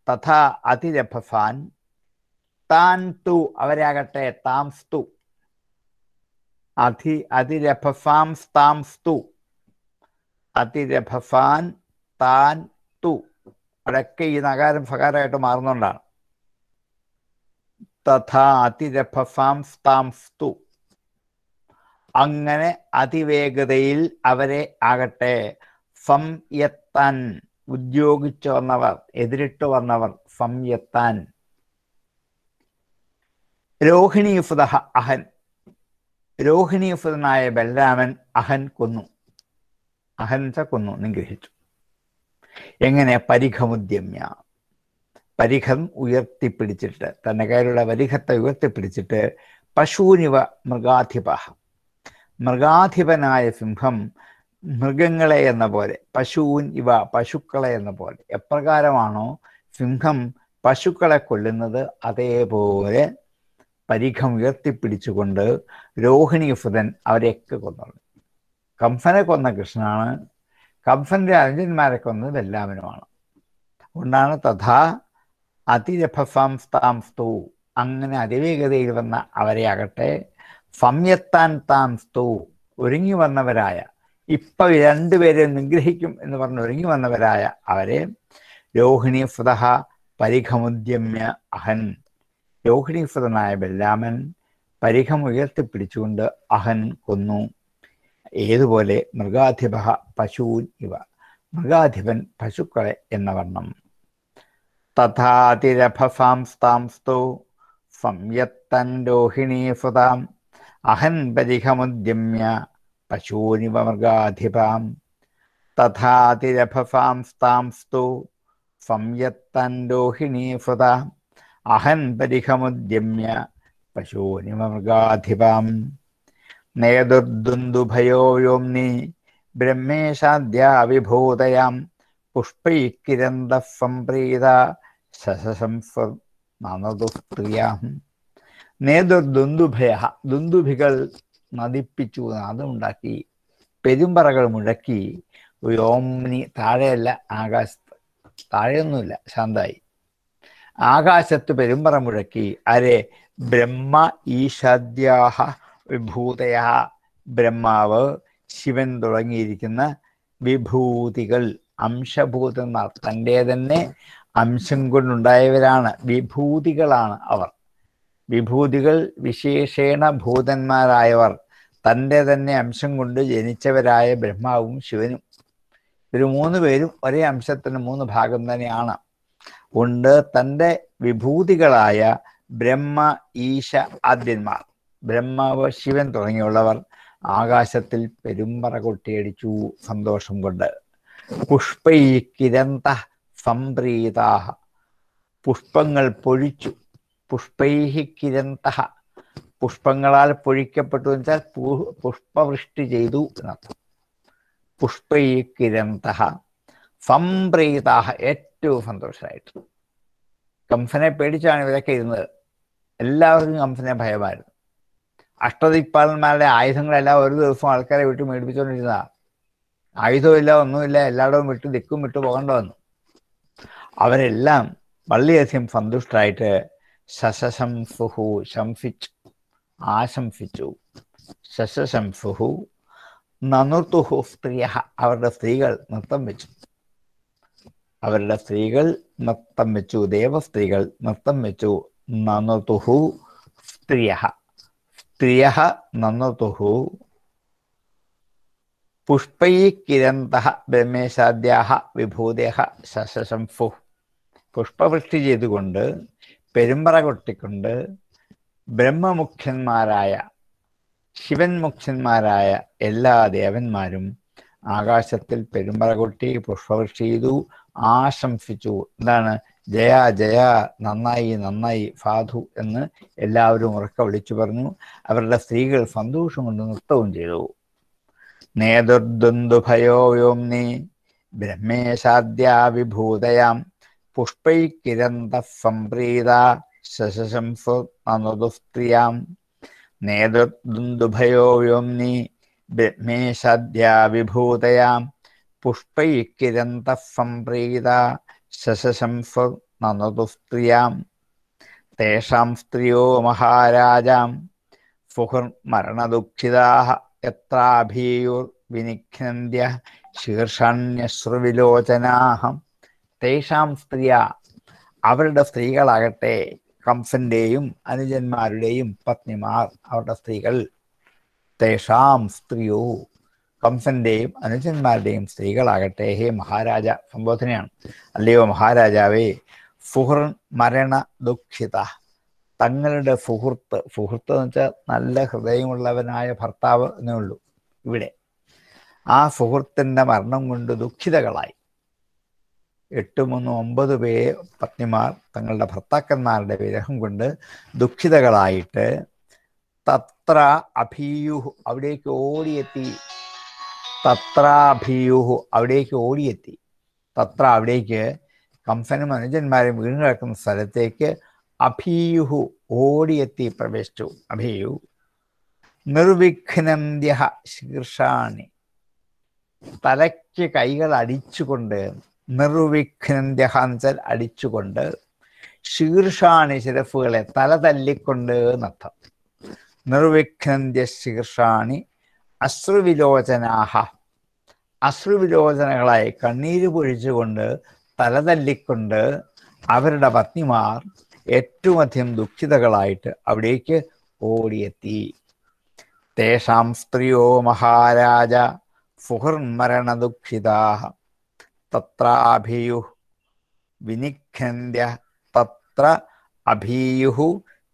തഥാ അതിരഭസാൻ താൻ തു അവരാകട്ടെ താംസ്തു അധി അതിരഭഫാം സ്താംസ്തു അതിരഭഫാൻ താൻ തു അതൊക്കെ ഈ നഗാരം ഫകാരമായിട്ട് മാറുന്നുണ്ടാണ് തഥാ അതിരഭഫാം സ്താംസ്തു അങ്ങനെ അതിവേഗതയിൽ അവരെ ആകട്ടെ സംയത്താൻ ഉദ്യോഗിച്ചു വന്നവർ എതിരിട്ട് വന്നവർ സംയത്താൻ രോഹിണി ഫുദഹ അഹൻ രോഹിണി ഫുദനായ ബലരാമൻ അഹൻ കൊന്നു അഹൻ കൊന്നു നിഗ്രഹിച്ചു എങ്ങനെ പരിഖമുദ്യമ്യ പരിഖം ഉയർത്തിപ്പിടിച്ചിട്ട് തന്റെ കയ്യിലുള്ള പരിഖത്തെ ഉയർത്തിപ്പിടിച്ചിട്ട് പശൂനിവ മൃഗാധിപ മൃഗാധിപനായ സിംഹം മൃഗങ്ങളെ എന്ന പോലെ പശുവിൻ ഇവ പശുക്കളെ എന്ന പോലെ എപ്രകാരമാണോ സിംഹം പശുക്കളെ കൊല്ലുന്നത് അതേപോലെ പരീഖം ഉയർത്തിപ്പിടിച്ചുകൊണ്ട് രോഹിണി ഫുതൻ അവരെയൊക്കെ കൊന്നുള്ളു കംസനെ കൊന്ന കൃഷ്ണനാണ് കംസന്റെ അനുജന്മാരെ കൊന്നത് എല്ലാവരുമാണ് അതുകൊണ്ടാണ് തഥാ അതിരഭസംസ്താംസ്തു അങ്ങനെ അതിവേഗതയിൽ വന്ന അവരെ ആകട്ടെ സംയത്താൻ താംസ്തു ഒരുങ്ങി വന്നവരായ ഇപ്പൊ രണ്ടുപേരെ നിഗ്രഹിക്കും എന്ന് പറഞ്ഞ് ഒരുങ്ങി വന്നവരായ അവരെ രോഹിണി ഫുതഹ പരിഖമുദ്യമ്യ അഹൻ യോഹ്രീഫ്രതനായ ബെല്ലാമൻ പരിഹമുയർത്തിപ്പിടിച്ചുകൊണ്ട് അഹൻ കൊന്നു ഏതുപോലെ മൃഗാധിപ പശൂൻ ഇവ മൃഗാധിപൻ പശുക്കളെ എന്ന വർണ്ണം തഥാതിരഭസാംസ്താംസ്തോ സംയത്തൻ രോഹിണീഫുതാം അഹൻ പരിഹമുദ്യമ്യ പശൂനിവ മൃഗാധിപാം തഥാതിരഭസാംസ്താംസ്തോ സംയത്തൻ രോഹിണീഫുതാം പരിഹമുദ്യമ്യ പശൂനിമൃഗാധിപം നേതുർദുന്ദുഭയോ വ്യോംനി ബ്രഹ്മേശാദ്യാവിഭൂതയാം പുഷ്പൈക്കിരന്തഃ സംപ്രീത ശശംസ നനതുപ്രിയാം ദുന്ദുഭികൾ നദിപ്പിച്ചു നാദമുണ്ടാക്കി പെരുമ്പറകൾ മുഴക്കി വ്യോംനി താഴെയല്ല ആകാശത്ത് താഴെയൊന്നുമില്ല ശാന്തായി ആകാശത്ത് പെരുമ്പറ മുഴക്കി അരെ ബ്രഹ്മ ഈഷാദ്യാഹ വിഭൂതയ ബ്രഹ്മാവ് ശിവൻ തുടങ്ങിയിരിക്കുന്ന വിഭൂതികൾ അംശഭൂത തൻ്റെ തന്നെ അംശം കൊണ്ടുണ്ടായവരാണ് വിഭൂതികളാണ് അവർ വിഭൂതികൾ വിശേഷേണ ഭൂതന്മാരായവർ തൻ്റെ തന്നെ അംശം കൊണ്ട് ജനിച്ചവരായ ബ്രഹ്മാവും ശിവനും ഇവർ മൂന്ന് പേരും ഒരേ അംശത്തിന് മൂന്ന് ഭാഗം തന്നെയാണ് ഉണ്ട് തൻ്റെ വിഭൂതികളായ ബ്രഹ്മ ഈശ ആദ്യന്മാർ ബ്രഹ്മാവ് ശിവൻ തുടങ്ങിയുള്ളവർ ആകാശത്തിൽ പെരുമ്പറ കൊട്ടിയടിച്ചു സന്തോഷം കൊണ്ട് പുഷ്പൈ കിരന്ത സംപ്രീതാഹ പുഷ്പങ്ങൾ പൊഴിച്ചു പുഷ്പൈഹി കിരന്ത പുഷ്പങ്ങളാൽ പൊഴിക്കപ്പെട്ടു എന്ന് വെച്ചാൽ പുഷ്പവൃഷ്ടി ചെയ്തു എന്നർത്ഥം പുഷ്പൈ കിരന്ത സംപ്രീതാഹ ഏറ്റവും സന്തോഷമായിട്ട് കംസനെ പേടിച്ചാണ് ഇവരൊക്കെ ഇരുന്നത് എല്ലാവർക്കും കംസനെ ഭയമായിരുന്നു അഷ്ടദിക്പാലന്മാരുടെ ആയുധങ്ങളെല്ലാം ഒരു ദിവസം ആൾക്കാരെ വിട്ട് മേടിപ്പിച്ചുകൊണ്ടിരുന്നതാ ആയുധമില്ല ഒന്നുമില്ല എല്ലായിടവും വിട്ട് ദിക്കും വിട്ടു പോകേണ്ട വന്നു അവരെല്ലാം വളരെയധികം സന്തുഷ്ടായിട്ട് ശശംസുഹു ശംസിച്ചു ആശംസിച്ചു ശശംസുഹു നനുർത്തുഹു സ്ത്രീയ അവരുടെ സ്ത്രീകൾ നൃത്തം വെച്ചു അവരുടെ സ്ത്രീകൾ നൃത്തം വെച്ചു ദേവസ്ത്രീകൾ നൃത്തം വെച്ചു നനുതുഹു സ്ത്രീയ സ്ത്രീയ നനുതുഹു പുഷ്പൈ കിരന്ത ബ്രഹ്മേശാദ്യാഹ വിഭൂതേഹ ശശംഫു പുഷ്പവൃഷ്ടി ചെയ്തുകൊണ്ട് പെരുമ്പറ കൊട്ടിക്കൊണ്ട് ബ്രഹ്മമുഖ്യന്മാരായ ശിവൻ മുഖ്യന്മാരായ എല്ലാ ദേവന്മാരും ആകാശത്തിൽ പെരുമ്പറ കൊട്ടി പുഷ്പവൃഷ്ടി ചെയ്തു ആശംസിച്ചു എന്താണ് ജയ ജയ നന്നായി നന്നായി ഫാധു എന്ന് എല്ലാവരും ഉറക്ക വിളിച്ചു പറഞ്ഞു അവരുടെ സ്ത്രീകൾ സന്തോഷം കൊണ്ട് നൃത്തവും ചെയ്തു നേതുർദ്വന്ദ്ഭയോയോംനി ബ്രഹ്മേശാദ്യാ വിഭൂതയാം പുഷ്പൈക്കിരന്ത സംപ്രീത ശശംസു നനുദുസ്ത്രിയാം നേതുർദ്വന്ദ്ഭയോയോംനി ബ്രഹ്മേശാദ്യാ വിഭൂതയാം പുഷ്പൈക്കിരന്തഃ സംപ്രീത നനതു തേഷാം സ്ത്രീയോ മഹാരാജാം ഫുഹുർമരണദുഃഖിതാഹ എത്രാഭീയുർ വിനിഘ്നന്ത്യ ശീർഷണ്യശ്രുവിലോചനാഹം തേഷാം സ്ത്രീയ അവരുടെ സ്ത്രീകളാകട്ടെ കംസന്റെയും അനുജന്മാരുടെയും പത്നിമാർ അവരുടെ സ്ത്രീകൾ തേഷാം സ്ത്രീയോ കംസന്റെയും അനുജന്മാരുടെയും സ്ത്രീകളാകട്ടെ ഹേ മഹാരാജ സംബോധനയാണ് അല്ലയോ മഹാരാജാവേ ഫുഹർ മരണ ദുഃഖിത തങ്ങളുടെ ഫുഹൃത്ത് ഫുഹൃത്ത് എന്ന് വെച്ചാൽ നല്ല ഹൃദയമുള്ളവനായ ഭർത്താവ് എന്നേ ഉള്ളൂ ഇവിടെ ആ സുഹൃത്തിൻ്റെ മരണം കൊണ്ട് ദുഃഖിതകളായി എട്ട് മൂന്ന് ഒമ്പത് പേ പത്നിമാർ തങ്ങളുടെ ഭർത്താക്കന്മാരുടെ വിരഹം കൊണ്ട് ദുഃഖിതകളായിട്ട് തത്ര അഭീയു അവിടേക്ക് ഓടിയെത്തി തത്രാഭിയുഹു അവിടേക്ക് ഓടിയെത്തി തത്ര അവിടേക്ക് കംസനും അനുജന്മാരും വീണ് കിടക്കുന്ന സ്ഥലത്തേക്ക് അഭിയുഹു ഓടിയെത്തി പ്രവേശിച്ചു അഭിയു നിർവിഘ്നന്യ ശീർഷാണി തലയ്ക്ക് കൈകൾ അടിച്ചുകൊണ്ട് നിർവിഘ്നന്യ എന്ന് അടിച്ചുകൊണ്ട് ശീർഷാണി ശിരഫുകളെ തല തല്ലിക്കൊണ്ട് എന്നർത്ഥം നിർവിഘ്നന്യ ശീർഷാണി അശ്രുവിലോചനാഹ അശ്രുവിലോചനകളായി കണ്ണീര് പൊഴിച്ചുകൊണ്ട് തലതല്ലിക്കൊണ്ട് അവരുടെ പത്നിമാർ ഏറ്റവും അധികം ദുഃഖിതകളായിട്ട് അവിടേക്ക് ഓടിയെത്തി തേഷാം സ്ത്രീയോ മഹാരാജ ഫുഹർമരണ ദുഃഖിതാഹ തത്രാഭിയു വിനിഖ്യന്ത്യ തത്ര അഭീയുഹു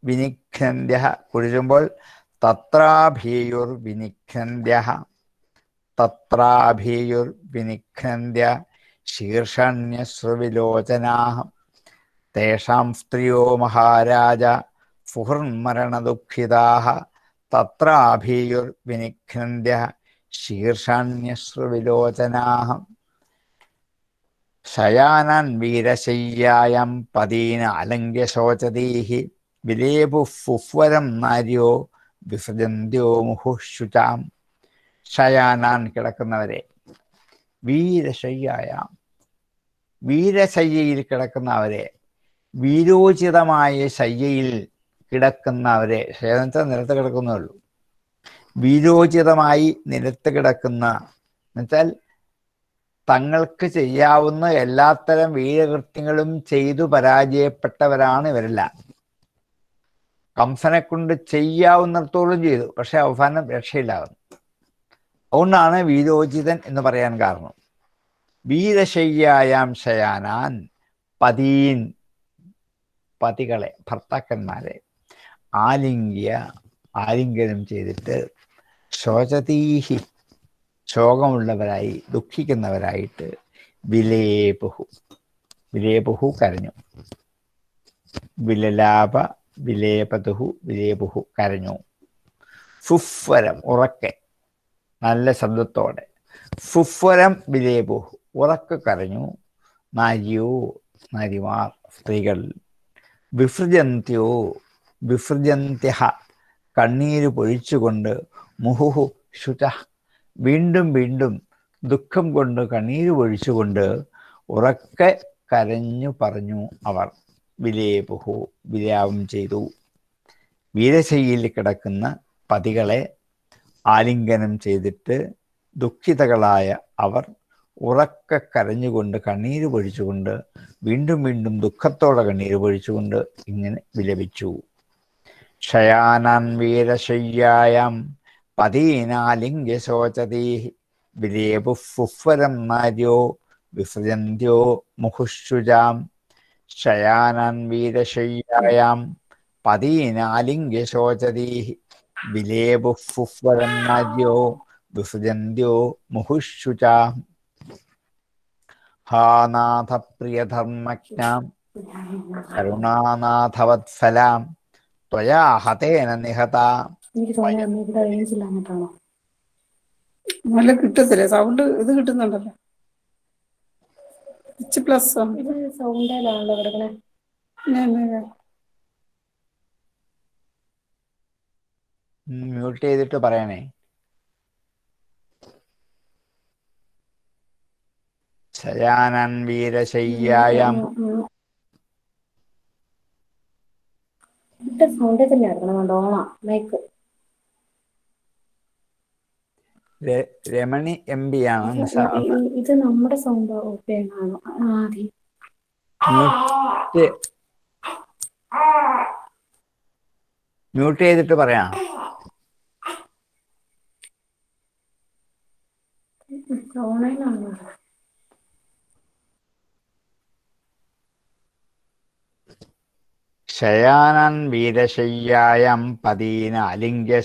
വിനിഖ്യന്ത്യ കുഴിച്ചുമ്പോൾ തത്രാഭീയുർവിനിഘ്നന്യ തത്രാഭീയുർവിനിഘ്നന്യ ശീർഷണ്യശ്രുവിലോചനാ തേഷാം സ്ത്രീയോ മഹാരാജ ഫുഹർമരണദുഃഖിതാ തത്രാഭീയുർവിനിഘ്നന്യ ശീർഷാണ്യശ്രുവിലോചനാ ശയാനാൻ വീരശയ്യായം പതീന അലങ്ക്യശോചതീ വിലേപു ഫുഫ്വരം നാര്യോ വിസർജന്ത്യോ മുഹുശുചാം ശയാനാൻ കിടക്കുന്നവരെ വീരശയ്യായ വീരശയ്യയിൽ കിടക്കുന്നവരെ വീരോചിതമായ ശയ്യയിൽ കിടക്കുന്നവരെ ശയനത്തെ നിലത്ത് കിടക്കുന്നുള്ളൂ വീരോചിതമായി നിലത്ത് കിടക്കുന്ന എന്നുവെച്ചാൽ തങ്ങൾക്ക് ചെയ്യാവുന്ന എല്ലാത്തരം വീരകൃത്യങ്ങളും ചെയ്തു പരാജയപ്പെട്ടവരാണ് ഇവരെല്ലാം കംസനെ കൊണ്ട് ചെയ്യാവുന്നിടത്തോളം ചെയ്തു പക്ഷെ അവസാനം രക്ഷയില്ലാകുന്നു അതുകൊണ്ടാണ് വീരോചിതൻ എന്ന് പറയാൻ കാരണം വീരശയ്യായാം ശയാനാൻ പതീൻ പതികളെ ഭർത്താക്കന്മാരെ ആലിംഗ്യ ആലിംഗനം ചെയ്തിട്ട് ശോചതീഹി ശോകമുള്ളവരായി ദുഃഖിക്കുന്നവരായിട്ട് വിലേപുഹു വിലേപുഹു കരഞ്ഞു വിലലാപ വിലേപതുഹു വിലേപുഹു കരഞ്ഞു ഫുഫ്വരം ഉറക്കെ നല്ല ശബ്ദത്തോടെ ഫുഫ്വരം വിലേപുഹു ഉറക്കെ കരഞ്ഞു നാരിയോ നാരിമാർ സ്ത്രീകൾ വിസൃജന്തിയോ വിസൃജന്ത്യഹ കണ്ണീര് പൊഴിച്ചുകൊണ്ട് മുഹുഹു ശുച വീണ്ടും വീണ്ടും ദുഃഖം കൊണ്ട് കണ്ണീര് പൊഴിച്ചുകൊണ്ട് ഉറക്കെ കരഞ്ഞു പറഞ്ഞു അവർ വിലേപുഹു വിലയാവും ചെയ്തു വീരശൈലിയിൽ കിടക്കുന്ന പതികളെ ആലിംഗനം ചെയ്തിട്ട് ദുഃഖിതകളായ അവർ ഉറക്ക കരഞ്ഞുകൊണ്ട് കണ്ണീര് പൊഴിച്ചുകൊണ്ട് വീണ്ടും വീണ്ടും ദുഃഖത്തോടെ കണ്ണീര് പൊഴിച്ചുകൊണ്ട് ഇങ്ങനെ വിലപിച്ചു ക്ഷയാനാൻ വീരശയ്യായം പതീനാലിംഗ്യശോചതീ വിലേപുഫുഫരം നാര്യോ വിസൃജന്ത്യോ മുഹുഷുജാം ശയാനാൻവീരശയ്യായാം പതീനാലിംഗ്യശോചതീ വിലേപുഫുവരന്നാജ്യോ വിസൃജന്ത്യോ മുഹുഷുച ഹാനാഥപ്രിയധർമ്മജ്ഞാം കരുണാനാഥവത്ഫലാം ത്വയാ ഹതേന നിഹത നല്ല കിട്ടത്തില്ലേ സൗണ്ട് ഇത് കിട്ടുന്നുണ്ടല്ലോ പിച്ച് പ്ലസ്സോ ഇത് സൗണ്ടേലാണല്ലോ കൊടുക്കണേ മ്യൂട്ട് ചെയ്തിട്ട് പറയണേ ശയാനൻ വീരശയ്യായം സൗണ്ടേ തന്നെ എടുക്കണം കണ്ടോണാ മൈക്ക് രമണി എം പി ആണ് ഇത് നമ്മുടെ സ്വന്തം ഓപ്പേണാണോ മ്യൂട്ട് ചെയ്തിട്ട് പറയാം ഓൺലൈനാണോ ശയാനൻ വീരശയ്യായം പതിന അലിംഗ്യ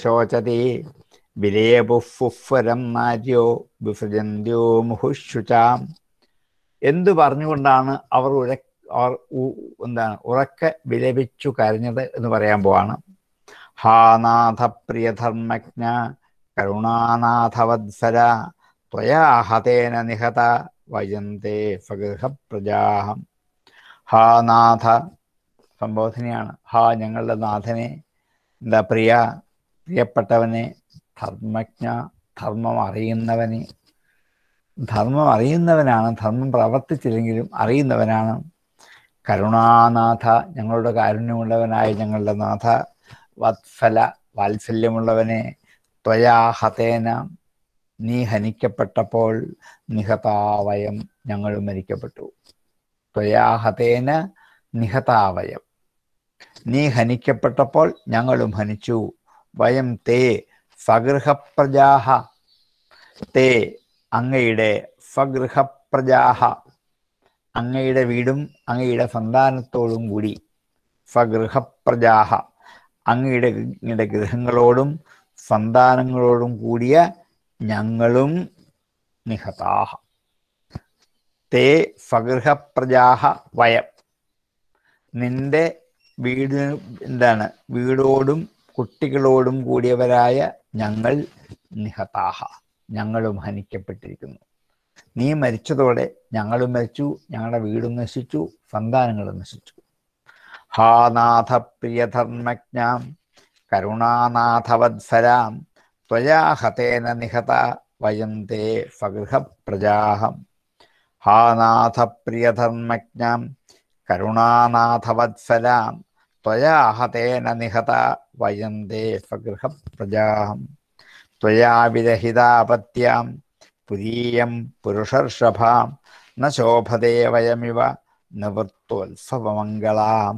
വിലയപുഫുഫരം മാര്യോ വിസൃജന്ത്യോ മുഹുശുചാം എന്ത് പറഞ്ഞുകൊണ്ടാണ് അവർ ഉര അവർ എന്താണ് ഉറക്കെ വിലപിച്ചു കരഞ്ഞത് എന്ന് പറയാൻ പോവാണ് ഹാനാഥപ്രിയധർമ്മജ്ഞ കരുണാനാഥവത്സര ത്വയാഹതേന നിഹത വജന്തേ ഫഗൃഹപ്രജാഹം പ്രജാഹം ഹാനാഥ സംബോധനയാണ് ഹാ ഞങ്ങളുടെ നാഥനെ എന്താ പ്രിയ പ്രിയപ്പെട്ടവനെ ധർമ്മജ്ഞ ധർമ്മം അറിയുന്നവന് ധർമ്മം അറിയുന്നവനാണ് ധർമ്മം പ്രവർത്തിച്ചില്ലെങ്കിലും അറിയുന്നവനാണ് കരുണാനാഥ ഞങ്ങളുടെ കാരുണ്യമുള്ളവനായ ഞങ്ങളുടെ നാഥ വത്ഫല വാത്സല്യമുള്ളവനെ ത്വയാഹതേന നീ ഹനിക്കപ്പെട്ടപ്പോൾ നിഹതാവയം ഞങ്ങളും മരിക്കപ്പെട്ടു ത്വയാഹതേന നിഹതാവയം നീ ഹനിക്കപ്പെട്ടപ്പോൾ ഞങ്ങളും ഹനിച്ചു വയം തേ സഗൃഹപ്രജാഹ തേ അങ്ങയുടെ സഗൃഹപ്രജാഹ അങ്ങയുടെ വീടും അങ്ങയുടെ സന്താനത്തോടും കൂടി സഗൃഹപ്രജാഹ അങ്ങയുടെ അങ്ങയുടെ ഗൃഹങ്ങളോടും സന്താനങ്ങളോടും കൂടിയ ഞങ്ങളും നിഹതാഹ തേ സഗൃഹപ്രജാഹ വയം നിന്റെ വീട് എന്താണ് വീടോടും കുട്ടികളോടും കൂടിയവരായ ഞങ്ങൾ നിഹതാഹ ഞങ്ങളും ഹനിക്കപ്പെട്ടിരിക്കുന്നു നീ മരിച്ചതോടെ ഞങ്ങളും മരിച്ചു ഞങ്ങളുടെ വീടും നശിച്ചു സന്താനങ്ങളും നശിച്ചു ഹാനാഥ പ്രിയധർമ്മജ്ഞാം കരുണാനാഥവത്സരാം ത്വയാഹതേന നിഹത വയന്തേ തേ സഗൃഹപ്രജാഹം ഹാനാഥ പ്രിയധർമ്മജ്ഞാം കരുണാനാഥവത്സലാം ത്വയാഹതേന നിഹത वयं दे स्वगृह त्वया विरहितापत्यां पुरीयं न शोभते वयमिव न वृत्तोत्सवमङ्गलां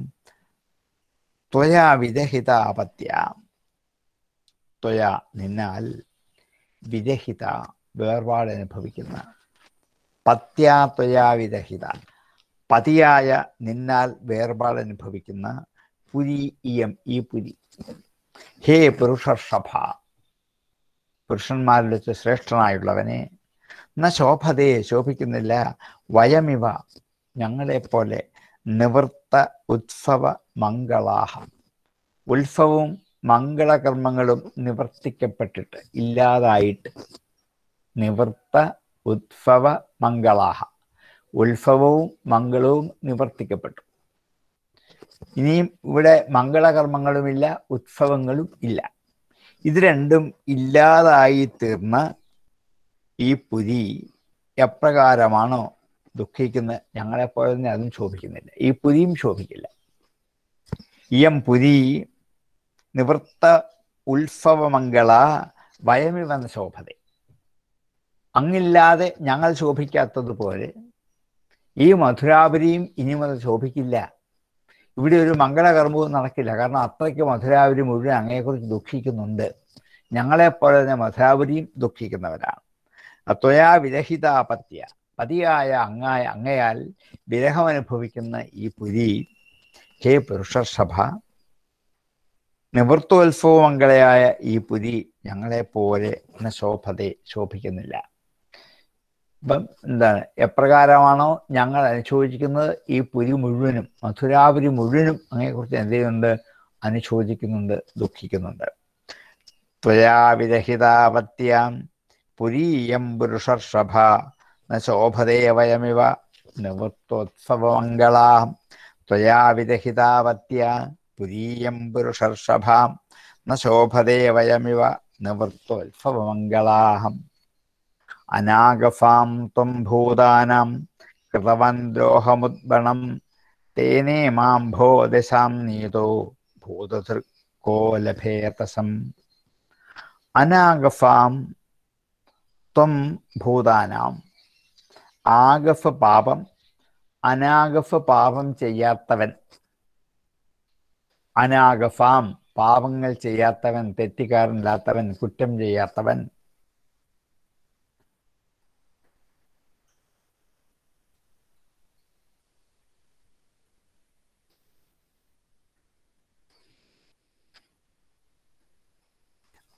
त्वया विदहितापत्यां त्वया നിന്നാൽ വിരഹിത വേർപാട് അനുഭവിക്കുന്ന പത്യാ ത്വയാ വിരഹിത ई पुरी ഹേ പുരുഷ സഭ പുരുഷന്മാരിൽ വെച്ച് ശ്രേഷ്ഠനായുള്ളവനെ ന ശോഭതയെ ശോഭിക്കുന്നില്ല വയമിവ ഞങ്ങളെപ്പോലെ നിവൃത്ത ഉത്സവ മംഗളാഹ ഉത്സവവും മംഗളകർമ്മങ്ങളും നിവർത്തിക്കപ്പെട്ടിട്ട് ഇല്ലാതായിട്ട് നിവൃത്ത ഉത്സവ മംഗളാഹ ഉത്സവവും മംഗളവും നിവർത്തിക്കപ്പെട്ടു ഇനിയും ഇവിടെ മംഗളകർമ്മങ്ങളുമില്ല ഉത്സവങ്ങളും ഇല്ല ഇത് രണ്ടും ഇല്ലാതായി തീർന്ന ഈ പുരി എപ്രകാരമാണോ ദുഃഖിക്കുന്ന തന്നെ അതും ശോഭിക്കുന്നില്ല ഈ പുരിയും ശോഭിക്കില്ല ഇയം പുരി നിവൃത്ത ഉത്സവമംഗള വയമിവന്ന ശോഭത അങ്ങില്ലാതെ ഞങ്ങൾ ശോഭിക്കാത്തതുപോലെ ഈ മധുരാപുരിയും ഇനി മുതൽ ശോഭിക്കില്ല ഇവിടെ ഒരു മംഗളകർമ്മവും നടക്കില്ല കാരണം അത്രയ്ക്ക് മധുരാപുരി മുഴുവൻ അങ്ങയെക്കുറിച്ച് ദുഃഖിക്കുന്നുണ്ട് ഞങ്ങളെപ്പോലെ തന്നെ മധുരാപുരിയും ദുഃഖിക്കുന്നവരാണ് ത്വയാ വിരഹിതാപത്യ പതിയായ അങ്ങായ അങ്ങയാൽ വിരഹം അനുഭവിക്കുന്ന ഈ പുരി ഹേ പുരുഷസഭ മംഗളയായ ഈ പുരി ഞങ്ങളെപ്പോലെ ശോഭതെ ശോഭിക്കുന്നില്ല ഇപ്പം എന്താണ് എപ്രകാരമാണോ ഞങ്ങൾ അനുശോചിക്കുന്നത് ഈ പുരി മുഴുവനും മധുരാപുരി മുഴുവനും അങ്ങനെക്കുറിച്ച് എന്ത് ചെയ്യുന്നുണ്ട് അനുശോചിക്കുന്നുണ്ട് ദുഃഖിക്കുന്നുണ്ട് ത്വയാവിരഹിതാപത്യാം പുരീയം പുരുഷർഷഭ ശോഭതേ വയമിവ നിവൃത്തോത്സവമംഗളാം ത്വയാവിരഹിതാപത്യ പുരീയം പുരുഷർഷഭാം ന നിവൃത്തോത്സവമംഗളാഹം അനാഗഫാം ത്വം ഭൂതാനാം കൃതവൻ ദ്രോഹമുദ്ബണം തേനേ മാം ഭോ ദശാം നീതോ ഭൂതധൃക്കോ ലഭേതസം അനാഗഫാം ത്വം ഭൂതാനാം ആഗഫ പാപം അനാഗഫ പാപം ചെയ്യാത്തവൻ അനാഗഫാം പാപങ്ങൾ ചെയ്യാത്തവൻ തെറ്റിക്കാരനില്ലാത്തവൻ കുറ്റം ചെയ്യാത്തവൻ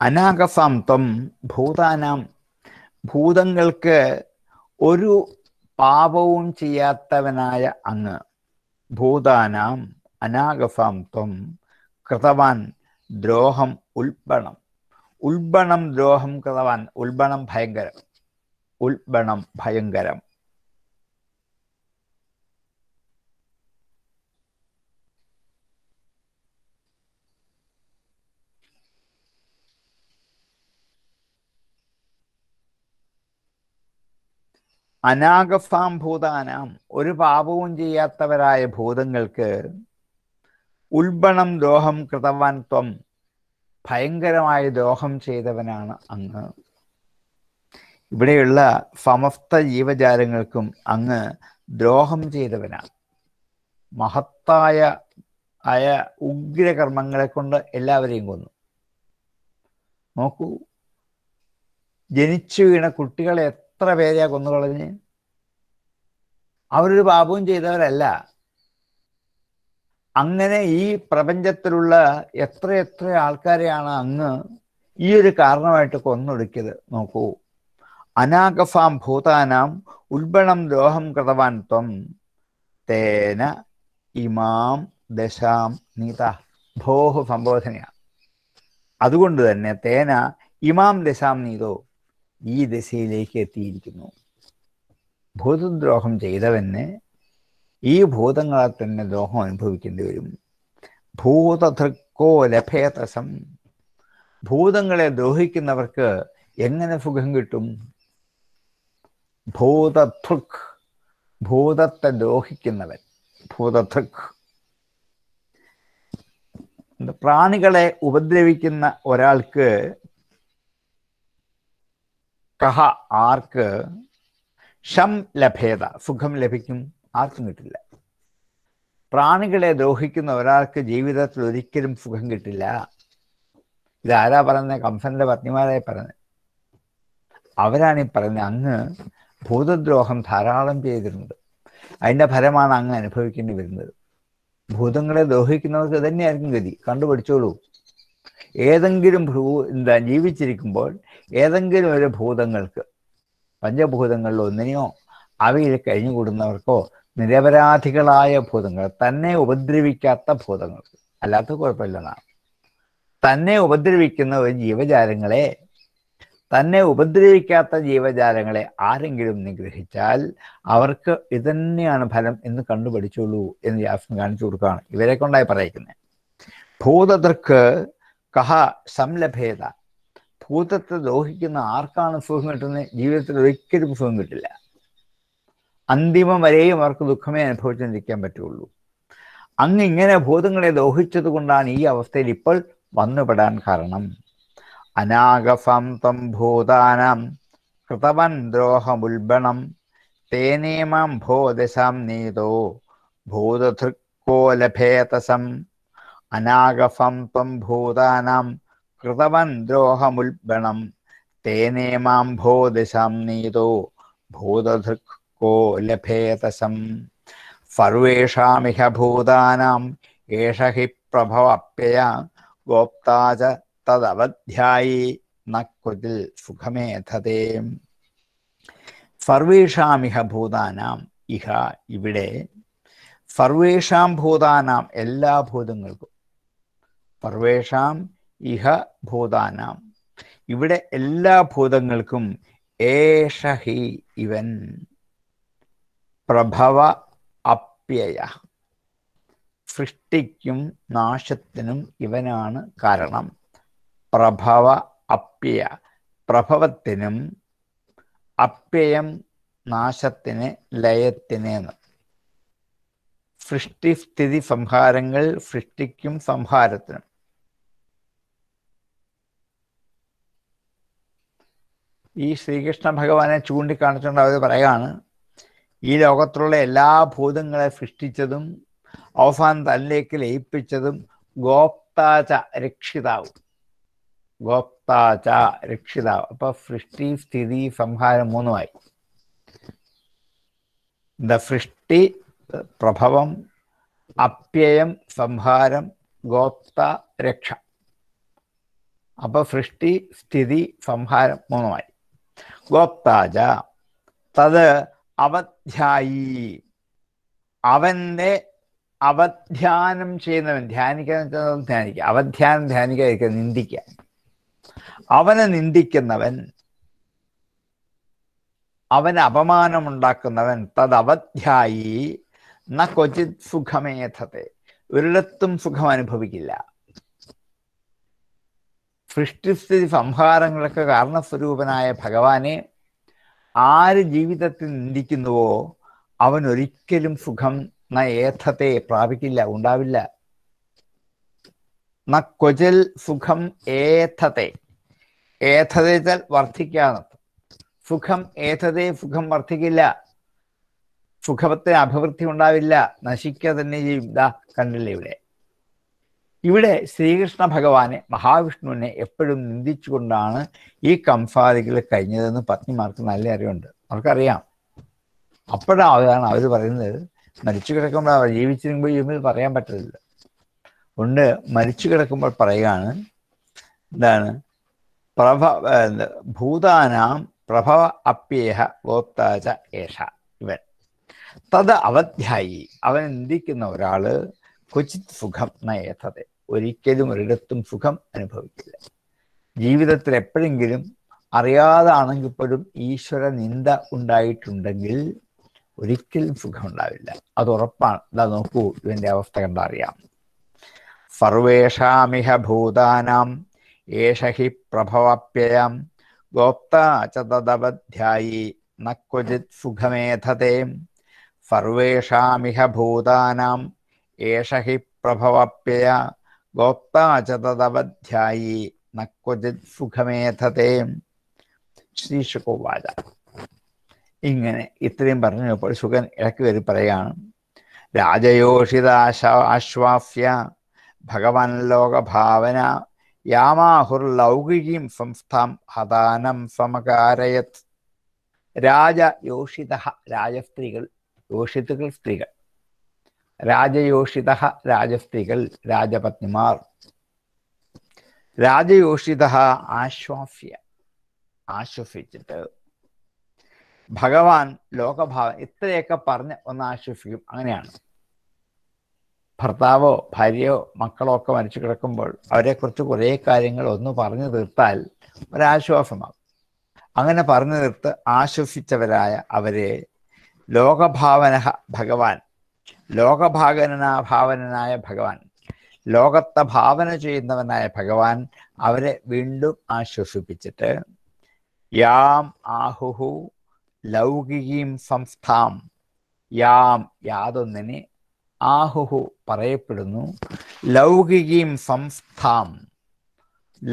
അനാഗസാം ഭൂതാനാം ഭൂതങ്ങൾക്ക് ഒരു പാപവും ചെയ്യാത്തവനായ അങ്ങ് ഭൂതാനാം അനാഗസാം ത്വം കൃതവാൻ ദ്രോഹം ഉൽബണം ഉൽബണം ദ്രോഹം കൃതവാൻ ഉൽബണം ഭയങ്കരം ഉൽബണം ഭയങ്കരം അനാഗഫാം ഭൂതാനാം ഒരു പാപവും ചെയ്യാത്തവരായ ഭൂതങ്ങൾക്ക് ഉൾബണം ദോഹം കൃതവാൻ ത്വം ഭയങ്കരമായ ദോഹം ചെയ്തവനാണ് അങ്ങ് ഇവിടെയുള്ള സമസ്ത ജീവജാലങ്ങൾക്കും അങ്ങ് ദ്രോഹം ചെയ്തവനാണ് മഹത്തായ ആയ ഉഗ്രകർമ്മങ്ങളെ കൊണ്ട് എല്ലാവരെയും കൊന്നു നോക്കൂ ജനിച്ചു വീണ കുട്ടികളെ എത്ര പേരെയാ കൊന്നുകളഞ്ഞ് അവരൊരു പാപവും ചെയ്തവരല്ല അങ്ങനെ ഈ പ്രപഞ്ചത്തിലുള്ള എത്ര എത്ര ആൾക്കാരെയാണ് അങ്ങ് ഈ ഒരു കാരണമായിട്ട് കൊന്നൊടുക്കിയത് നോക്കൂ അനാഗഫാം ഭൂതാനാം ഉൽബണം ദ്രോഹം കൃതവാൻ ത്വം തേന ഇമാം ദശാം നീത ഭോഹ സംബോധനയാണ് അതുകൊണ്ട് തന്നെ തേന ഇമാം ദശാം നീതോ ഈ ദിശയിലേക്ക് എത്തിയിരിക്കുന്നു ഭൂതദ്രോഹം ചെയ്തവന് ഈ ഭൂതങ്ങളാൽ തന്നെ ദ്രോഹം അനുഭവിക്കേണ്ടി വരും ഭൂതധൃക്കോ ലഭേതസം ഭൂതങ്ങളെ ദ്രോഹിക്കുന്നവർക്ക് എങ്ങനെ സുഖം കിട്ടും ഭൂതധൃക് ഭൂതത്തെ ദ്രോഹിക്കുന്നവൻ ഭൂതധൃക് പ്രാണികളെ ഉപദ്രവിക്കുന്ന ഒരാൾക്ക് കഹ ആർക്ക് ഷം ലഭേത സുഖം ലഭിക്കും ആർക്കും കിട്ടില്ല പ്രാണികളെ ദ്രോഹിക്കുന്ന ഒരാൾക്ക് ജീവിതത്തിൽ ഒരിക്കലും സുഖം കിട്ടില്ല ഇതാരാ പറയുന്നത് കംസന്റെ പത്നിമാരെ പറഞ്ഞത് അവരാണ് ഈ പറയുന്നത് അങ്ങ് ഭൂതദ്രോഹം ധാരാളം ചെയ്തിട്ടുണ്ട് അതിൻ്റെ ഫലമാണ് അങ്ങ് അനുഭവിക്കേണ്ടി വരുന്നത് ഭൂതങ്ങളെ ദ്രോഹിക്കുന്നവർക്ക് തന്നെയായിരിക്കും ഗതി കണ്ടുപിടിച്ചോളൂ ഏതെങ്കിലും ഭൂ എന്താ ജീവിച്ചിരിക്കുമ്പോൾ ഏതെങ്കിലും ഒരു ഭൂതങ്ങൾക്ക് പഞ്ചഭൂതങ്ങളിൽ ഒന്നിനെയോ അവയിൽ കഴിഞ്ഞുകൂടുന്നവർക്കോ നിരപരാധികളായ ഭൂതങ്ങൾ തന്നെ ഉപദ്രവിക്കാത്ത ഭൂതങ്ങൾക്ക് അല്ലാത്ത കുഴപ്പമില്ലെന്നാണ് തന്നെ ഉപദ്രവിക്കുന്ന ഒരു ജീവജാലങ്ങളെ തന്നെ ഉപദ്രവിക്കാത്ത ജീവജാലങ്ങളെ ആരെങ്കിലും നിഗ്രഹിച്ചാൽ അവർക്ക് ഇത് തന്നെയാണ് ഫലം എന്ന് കണ്ടുപഠിച്ചുള്ളൂ എന്ന് ജാസ്മിൻ കാണിച്ചു കൊടുക്കുകയാണ് ഇവരെ കൊണ്ടായി പറയിക്കുന്നത് ഭൂതതൃക്ക് കഹ സംലഭേത ഭൂതത്തെ ദ്രോഹിക്കുന്ന ആർക്കാണ് സുഖം കിട്ടുന്നത് ജീവിതത്തിൽ ഒരിക്കലും സുഖം കിട്ടില്ല അന്തിമം വരെയും അവർക്ക് ദുഃഖമേ അനുഭവിച്ചിരിക്കാൻ പറ്റുള്ളൂ അങ്ങ് ഇങ്ങനെ ഭൂതങ്ങളെ ദ്രോഹിച്ചത് കൊണ്ടാണ് ഈ അവസ്ഥയിൽ ഇപ്പോൾ വന്നുപെടാൻ കാരണം അനാഗഫം തം ഭൂതാനം കൃതവൻ ദ്രോഹമുൽബണം തേനേമാം ഭോദശാം നീതോ ഭൂതധൃക്കോലഭേതസം അനാഗഫം തം ഭൂതാനാം കൃതവൻ ദ്രോഹമുൽബണം തേനേ മാം തേനേമാംഭോദിശാം നീതോ ഭൂതധൃക്കോ ലഭേതസം സർവേഷാമിഹ ഭൂതാനാം ഏഷ ഹി പ്രഭവപ്യയ ഗോപ്താച തദവധ്യായി നക്കുതിൽ സുഖമേധതേ സർവേഷാമിഹ ഭൂതാനാം ഇഹ ഇവിടെ സർവേഷാം ഭൂതാനാം എല്ലാ ഭൂതങ്ങൾക്കും സർവേഷാം ഇഹ ഭൂതാനാം ഇവിടെ എല്ലാ ഭൂതങ്ങൾക്കും ഏഷ ഹി ഇവൻ പ്രഭവ അപ്യയ സൃഷ്ടിക്കും നാശത്തിനും ഇവനാണ് കാരണം പ്രഭവ അപ്യയ പ്രഭവത്തിനും അപ്യയം നാശത്തിന് ലയത്തിനെന്ന് സൃഷ്ടി സ്ഥിതി സംഹാരങ്ങൾ സൃഷ്ടിക്കും സംഹാരത്തിനും ഈ ശ്രീകൃഷ്ണ ഭഗവാനെ ചൂണ്ടിക്കാണിച്ചുകൊണ്ട് അവർ പറയാണ് ഈ ലോകത്തുള്ള എല്ലാ ഭൂതങ്ങളെ സൃഷ്ടിച്ചതും അവസാനം തന്നിലേക്ക് ലയിപ്പിച്ചതും ഗോപ്താച രക്ഷിതാവ് ഗോപ്താച രക്ഷിതാവ് അപ്പൊ സൃഷ്ടി സ്ഥിതി സംഹാരം മൂന്നുമായി ദ സൃഷ്ടി പ്രഭവം അപ്യയം സംഹാരം ഗോപ്ത രക്ഷ അപ്പൊ സൃഷ്ടി സ്ഥിതി സംഹാരം മൂന്നുമായി വക്താജ തത് അവധ്യായി അവനെ അവധ്യാനം ചെയ്യുന്നവൻ ധ്യാനിക്കാൻ ധ്യാനിക്കുക അവധ്യാനം ധ്യാനിക്കാതിരിക്കുക നിന്ദിക്കുക അവനെ നിന്ദിക്കുന്നവൻ അവന് അപമാനമുണ്ടാക്കുന്നവൻ തത് അവധ്യായി ന ക്വചിത് സുഖമേധത്തെ ഒരിടത്തും സുഖം അനുഭവിക്കില്ല സൃഷ്ടിസ്ഥിതി സംഹാരങ്ങൾക്ക് കാരണസ്വരൂപനായ ഭഗവാനെ ആര് ജീവിതത്തിൽ നിന്ദിക്കുന്നുവോ അവൻ ഒരിക്കലും സുഖം ന ഏഥത്തെ പ്രാപിക്കില്ല ഉണ്ടാവില്ല ന കൊചൽ സുഖം ഏഥത്തെ ഏഥതേച്ചാൽ വർദ്ധിക്കാന്ന് സുഖം ഏഥതേ സുഖം വർദ്ധിക്കില്ല സുഖത്തെ അഭിവൃദ്ധി ഉണ്ടാവില്ല നശിക്കുക തന്നെ ചെയ്യും ഇതാ കണ്ടില്ല ഇവിടെ ഇവിടെ ശ്രീകൃഷ്ണ ഭഗവാനെ മഹാവിഷ്ണുവിനെ എപ്പോഴും നിന്ദിച്ചുകൊണ്ടാണ് ഈ കംഫാദികൾ കഴിഞ്ഞതെന്ന് പത്നിമാർക്ക് നല്ല അറിവുണ്ട് അവർക്കറിയാം അപ്പോഴാണ് അവർ പറയുന്നത് മരിച്ചു കിടക്കുമ്പോൾ അവർ ജീവിച്ചിരുമ്പോൾ ഇവർ പറയാൻ പറ്റത്തില്ല ഉണ്ട് മരിച്ചു കിടക്കുമ്പോൾ പറയുകയാണ് എന്താണ് പ്രഭ ഭൂതാനാം പ്രഭവ അപ്യേഹ ഗോപ്താച ഏഷ ഇവൻ തത് അവധ്യായി അവൻ നിന്ദിക്കുന്ന ഒരാള് ക്വചിത് സുഖം നയേത്തത് ഒരിക്കലും ഒരിടത്തും സുഖം അനുഭവിക്കില്ല ജീവിതത്തിൽ എപ്പോഴെങ്കിലും അറിയാതാണെങ്കിൽ പോലും ഈശ്വര നിന്ദ ഉണ്ടായിട്ടുണ്ടെങ്കിൽ ഒരിക്കലും സുഖം ഉണ്ടാവില്ല അത് ഉറപ്പാണ് ഇതാ നോക്കൂ ഇവന്റെ അവസ്ഥ കണ്ടറിയാം സർവേഷാമിഹ ഭൂതാനാം ഏഷഹി ഹി പ്രഭവപ്യയം ഗോപ്താചതവധ്യായി നക്വചിത് സുഖമേധത്തെ സർവേഷാമിഹ ഭൂതാനാം ഏഷഹി പ്രഭവപ്യയ ഗോപ്താചതവധ്യായി ച തദവധ്യായി നക്വചിത് സുഖമേധത്തെ ശ്രീശുക്കോവാച ഇങ്ങനെ ഇത്രയും പറഞ്ഞപ്പോൾ സുഖൻ ഇടയ്ക്ക് കയറി പറയുകയാണ് രാജയോഷിത ആശ്വാഫ്യ ഭഗവാൻ ലോകഭാവന യാമാഹുർ ലൗകികീം സംസ്ഥാം ഹതാനം സമകാരയത് രാജ യോഷിത രാജസ്ത്രീകൾ യോഷിത്തുകൾ സ്ത്രീകൾ രാജയോഷിത രാജസ്ത്രീകൾ രാജപത്നിമാർ രാജയോഷിത ആശ്വാസ്യ ആശ്വസിച്ചിട്ട് ഭഗവാൻ ലോകഭാവം ഇത്രയൊക്കെ പറഞ്ഞ് ഒന്ന് ആശ്വസിക്കും അങ്ങനെയാണ് ഭർത്താവോ ഭാര്യയോ മക്കളോ ഒക്കെ മരിച്ചു കിടക്കുമ്പോൾ അവരെക്കുറിച്ച് കുറേ കാര്യങ്ങൾ ഒന്ന് പറഞ്ഞു തീർത്താൽ ഒരാശ്വാസമാകും അങ്ങനെ പറഞ്ഞു തീർത്ത് ആശ്വസിച്ചവരായ അവരെ ലോകഭാവന ഭഗവാൻ ലോകഭാഗനാ ഭാവനനായ ഭഗവാൻ ലോകത്തെ ഭാവന ചെയ്യുന്നവനായ ഭഗവാൻ അവരെ വീണ്ടും ആശ്വസിപ്പിച്ചിട്ട് യാം ആഹുഹു ലൗകികീം സംസ്ഥാം യാം യാതൊന്നിനെ ആഹുഹു പറയപ്പെടുന്നു ലൗകികീം സംസ്ഥാം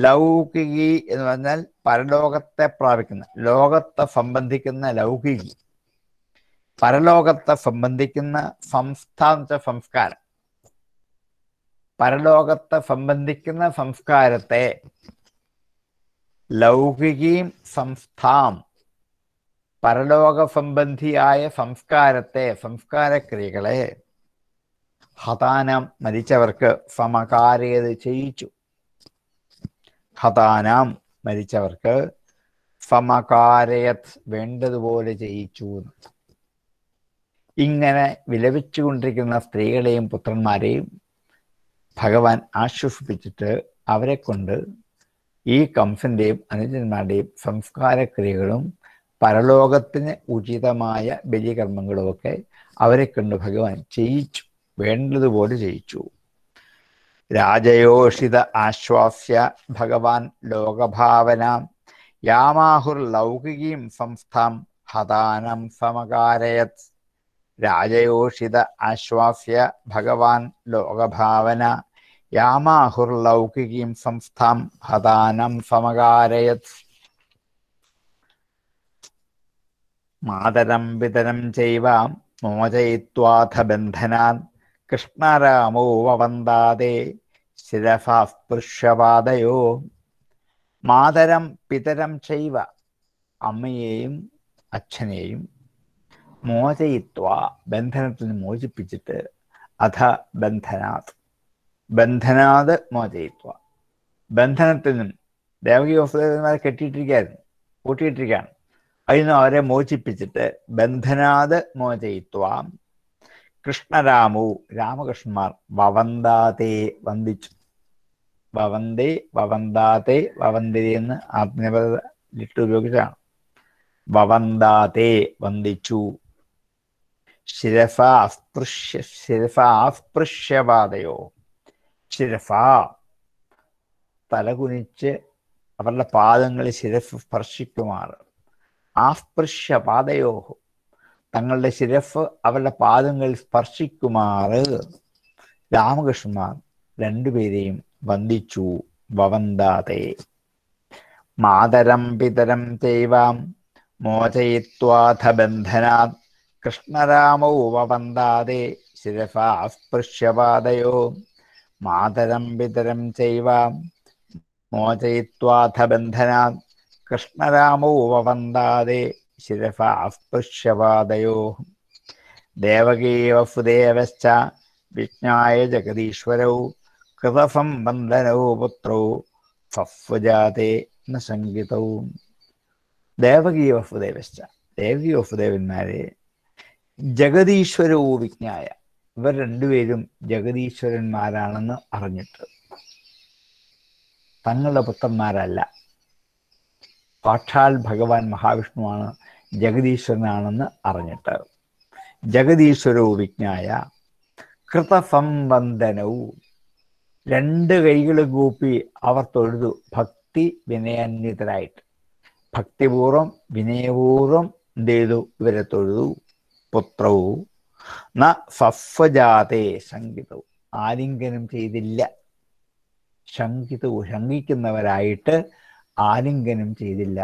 ലൗകികി എന്ന് പറഞ്ഞാൽ പരലോകത്തെ പ്രാപിക്കുന്ന ലോകത്തെ സംബന്ധിക്കുന്ന ലൗകികി പരലോകത്തെ സംബന്ധിക്കുന്ന സംസ്ഥാന സംസ്കാരം പരലോകത്തെ സംബന്ധിക്കുന്ന സംസ്കാരത്തെ ലൗകികീം സംസ്ഥാം പരലോക സംബന്ധിയായ സംസ്കാരത്തെ സംസ്കാരക്രിയകളെ ഹതാനം മരിച്ചവർക്ക് സമകാരേത് ചെയ്യിച്ചു ഹതാനം മരിച്ചവർക്ക് സമകാരയത് വേണ്ടതുപോലെ ചെയ്യിച്ചു ഇങ്ങനെ വിലപിച്ചുകൊണ്ടിരിക്കുന്ന സ്ത്രീകളെയും പുത്രന്മാരെയും ഭഗവാൻ ആശ്വസിപ്പിച്ചിട്ട് അവരെ കൊണ്ട് ഈ കംസന്റെയും അനുജന്മാരുടെയും സംസ്കാരക്രിയകളും പരലോകത്തിന് ഉചിതമായ ബലികർമ്മങ്ങളുമൊക്കെ അവരെ കൊണ്ട് ഭഗവാൻ ചെയ്യിച്ചു വേണ്ടതുപോലെ ചെയ്യിച്ചു രാജയോഷിത ആശ്വാസ്യ ഭഗവാൻ ലോകഭാവന യാമാഹുർ ലൗകികീം സംസ്ഥാം ഹതാനം സമകാരയത് രാജയോഷിത ആശ്വാസ്യ ഭഗവാൻ ലോകഭാവന യാമാഹുർലൗകികീം സംസ്ഥാം ഹതാനം സമകാരയത് മാതരം വിതരം ചെയ്വ മോചയിത്വാഥ ബന്ധനാൻ കൃഷ്ണരാമോ വവന്താതെ ശിരഫാസ്പൃശ്യപാതയോ മാതരം പിതരം ചെയ്വ അമ്മയെയും അച്ഛനെയും മോചയിത്വ ബന്ധനത്തിൽ നിന്ന് മോചിപ്പിച്ചിട്ട് അഥ ബന്ധനാത് ബന്ധനാത് മോചയിത്വ ബന്ധനത്തിൽ നിന്നും ദേവകി വസുദേവന്മാരെ കെട്ടിയിട്ടിരിക്കുകയായിരുന്നു കൂട്ടിയിട്ടിരിക്കുകയാണ് അതിൽ നിന്ന് അവരെ മോചിപ്പിച്ചിട്ട് ബന്ധനാത് മോചയിത്വ കൃഷ്ണരാമു രാമകൃഷ്ണന്മാർ വവന്താതേ വന്ദിച്ചു വവന്തേ വവന്താതേ വവന്തിരി എന്ന് ആത്മീയപദ ലിട്ട് ഉപയോഗിച്ചാണ് വവന്താതേ വന്ദിച്ചു ശിരഫ അസ്പൃശ്യ ശിരഫ ആസ്പൃശ്യപാതയോ ശിരഫ തലകുനിച്ച് അവരുടെ പാദങ്ങളിൽ ശിരഫ് സ്പർശിക്കുമാറ് ആസ്പൃശ്യപാതയോ തങ്ങളുടെ ശിരഫ് അവരുടെ പാദങ്ങളിൽ സ്പർശിക്കുമാറ് രാമകൃഷ്ണന്മാർ രണ്ടുപേരെയും വന്ദിച്ചു വവന്താതെ മാതരം പിതരം ചെയ്വാം മോചയിത്വാഥ ബന്ധനാത് കൃഷ്ണരാമ ഉപവന്ദാതെ ശിരസാസ്പൃശ്യപാദയോ മാതരം പിതരം ചെയ്വ മോചയിത്വാഥ ബന്ധനാത് കൃഷ്ണരാമ ഉപവന്ദാതെ ശിരസാസ്പൃശ്യപാദയോ ദേവകീവസുദേവശ്ച വിജ്ഞായ ജഗദീശ്വരൗ കൃതസം ബന്ധനൗ പുത്രൗ ഫഫുജാതെ ന ശങ്കിതവും ദേവകീ വസുദേവശ്ച ദേവകീ വസുദേവന്മാരെ ജഗതീശ്വരവും വിജ്ഞായ ഇവർ രണ്ടുപേരും ജഗതീശ്വരന്മാരാണെന്ന് അറിഞ്ഞിട്ട് തങ്ങളുടെ പുത്രന്മാരല്ല പാക്ഷാൽ ഭഗവാൻ മഹാവിഷ്ണുവാണ് ജഗതീശ്വരനാണെന്ന് അറിഞ്ഞിട്ട് ജഗതീശ്വരവും വിജ്ഞായ കൃതസംബന്ധനവും രണ്ട് കൈകളും കൂപ്പി അവർ തൊഴുതു ഭക്തി വിനയന്യതരായിട്ട് ഭക്തിപൂർവം വിനയപൂർവം എന്ത് ചെയ്തു ഇവരെ തൊഴുതു പുത്രവു ന സസ്വജാതെ ശങ്കിതവും ആലിംഗനം ചെയ്തില്ല ശങ്കിതവും ശങ്കിക്കുന്നവരായിട്ട് ആലിംഗനം ചെയ്തില്ല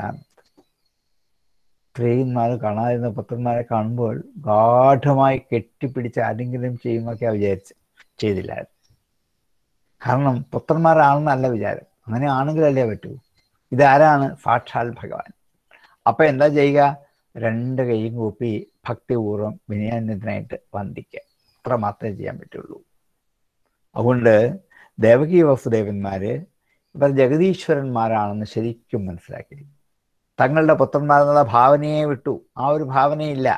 ഇത്രയും നാൾ കാണാതിരുന്ന പുത്രന്മാരെ കാണുമ്പോൾ ഗാഠമായി കെട്ടിപ്പിടിച്ച് ആലിംഗനം ചെയ്യുമൊക്കെ വിചാരിച്ച് ചെയ്തില്ല കാരണം പുത്രന്മാരാണെന്നല്ല വിചാരം അങ്ങനെ ആണെങ്കിലല്ലേ പറ്റൂ ഇതാരാണ് സാക്ഷാൽ ഭഗവാൻ അപ്പൊ എന്താ ചെയ്യുക രണ്ട് കൈയും കൂപ്പി ഭക്തിപൂർവ്വം വിനയാനന്ദനായിട്ട് വന്ദിക്കുക അത്ര മാത്രമേ ചെയ്യാൻ പറ്റുള്ളൂ അതുകൊണ്ട് ദേവകി വസുദേവന്മാര് ഇവർ ജഗതീശ്വരന്മാരാണെന്ന് ശരിക്കും മനസ്സിലാക്കി തങ്ങളുടെ പുത്രന്മാരെന്നുള്ള ഭാവനയെ വിട്ടു ആ ഒരു ഭാവനയില്ല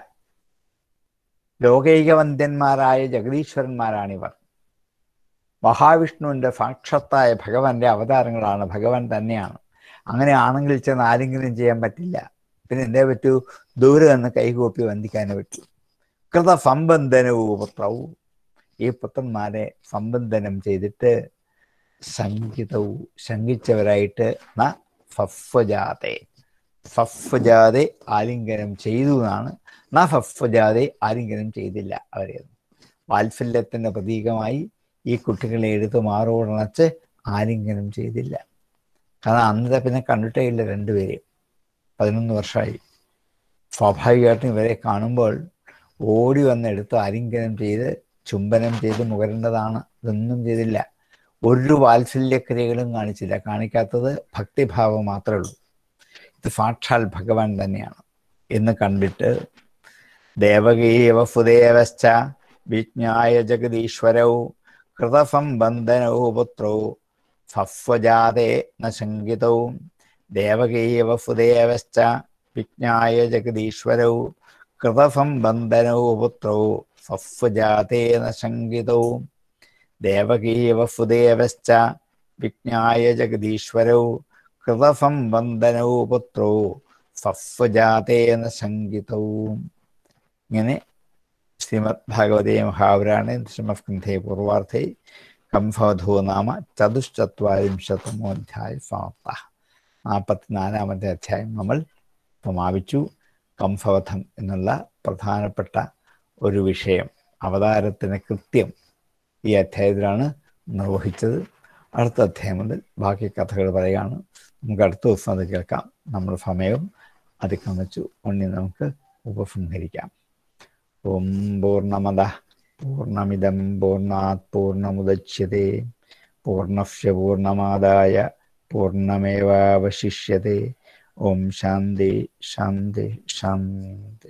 ലോകൈകവന്ധ്യന്മാരായ ജഗതീശ്വരന്മാരാണിവർ മഹാവിഷ്ണുവിൻ്റെ സാക്ഷത്തായ ഭഗവാന്റെ അവതാരങ്ങളാണ് ഭഗവാൻ തന്നെയാണ് ആണെങ്കിൽ ചെന്ന് ആരെങ്കിലും ചെയ്യാൻ പറ്റില്ല പിന്നെ എന്തേ പറ്റൂ ദൂരെ നിന്ന് കൈകൂപ്പി വന്ദിക്കാനെ വിട്ടു കൃത സംബന്ധനവും പുത്രവും ഈ പുത്രന്മാരെ സംബന്ധനം ചെയ്തിട്ട് സംഗീതവും ശങ്കിച്ചവരായിട്ട് ന ഫഫ്ജാതെ ഫഫ്ജാതെ ആലിംഗനം ചെയ്തു എന്നാണ് ന ഫഫ്ജാതെ ആലിംഗനം ചെയ്തില്ല അവരെ വാത്സല്യത്തിൻ്റെ പ്രതീകമായി ഈ കുട്ടികളെ എഴുത്തു മാറോടണച്ച് ആലിംഗനം ചെയ്തില്ല കാരണം അന്നത്തെ പിന്നെ കണ്ടിട്ടേ ഇല്ല രണ്ടുപേരെയും പതിനൊന്ന് വർഷമായി സ്വാഭാവികമായിട്ടും ഇവരെ കാണുമ്പോൾ ഓടി വന്നെടുത്ത് ആലിംഗനം ചെയ്ത് ചുംബനം ചെയ്ത് മുകരേണ്ടതാണ് ഇതൊന്നും ചെയ്തില്ല ഒരു വാത്സല്യക്രിയകളും കാണിച്ചില്ല കാണിക്കാത്തത് ഭക്തിഭാവം മാത്രമേ ഉള്ളൂ ഇത് സാക്ഷാൽ ഭഗവാൻ തന്നെയാണ് എന്ന് കണ്ടിട്ട് ദേവകീയവ ഫുദേവശ്ച വിജ്ഞായ ജഗദീശ്വരവും കൃതസംബന്ധനവും പുത്രവും സസ്വജാതേ നശങ്കിതവും ദേവകീയവ ഫുദേവശ്ച വിജ്ഞായ ജഗദീശ്വരവും കൃതസംബന്ധനവും പുത്രവും സസ്വജാതേന ശങ്കിതവും ദേവകീവസുദേവശ്ച വിജ്ഞായ ജഗദീശ്വരവും കൃതസംബന്ധനവും പുത്രവും സസ്വജാതേന ശങ്കിതവും ഇങ്ങനെ ശ്രീമദ് ഭാഗവതേ മഹാപുരാണേ ശ്രീമത്കന്ധേ പൂർവാർത്ഥേ കംഭവധൂ നാമ അധ്യായ സമാപ്ത നാൽപ്പത്തിനാലാമത്തെ അധ്യായം നമ്മൾ സമാപിച്ചു കംസവധം എന്നുള്ള പ്രധാനപ്പെട്ട ഒരു വിഷയം അവതാരത്തിന് കൃത്യം ഈ അധ്യായത്തിലാണ് നിർവഹിച്ചത് അടുത്ത അധ്യായം മുതൽ ബാക്കി കഥകൾ പറയുകയാണ് നമുക്ക് അടുത്ത ദിവസം അത് കേൾക്കാം നമ്മൾ സമയവും അതിക്രമിച്ചു ഉണ്ണി നമുക്ക് ഉപസംഹരിക്കാം ഓം പൂർണ്ണമത പൂർണ്ണമിതം പൂർണ്ണാത് പൂർണ്ണമുദച്യത്തെ പൂർണ്ണസ്യ പൂർണ്ണമാദായ പൂർണ്ണമേവാവശിഷ്യതേ ওম শান্তি শান্তি শান্তি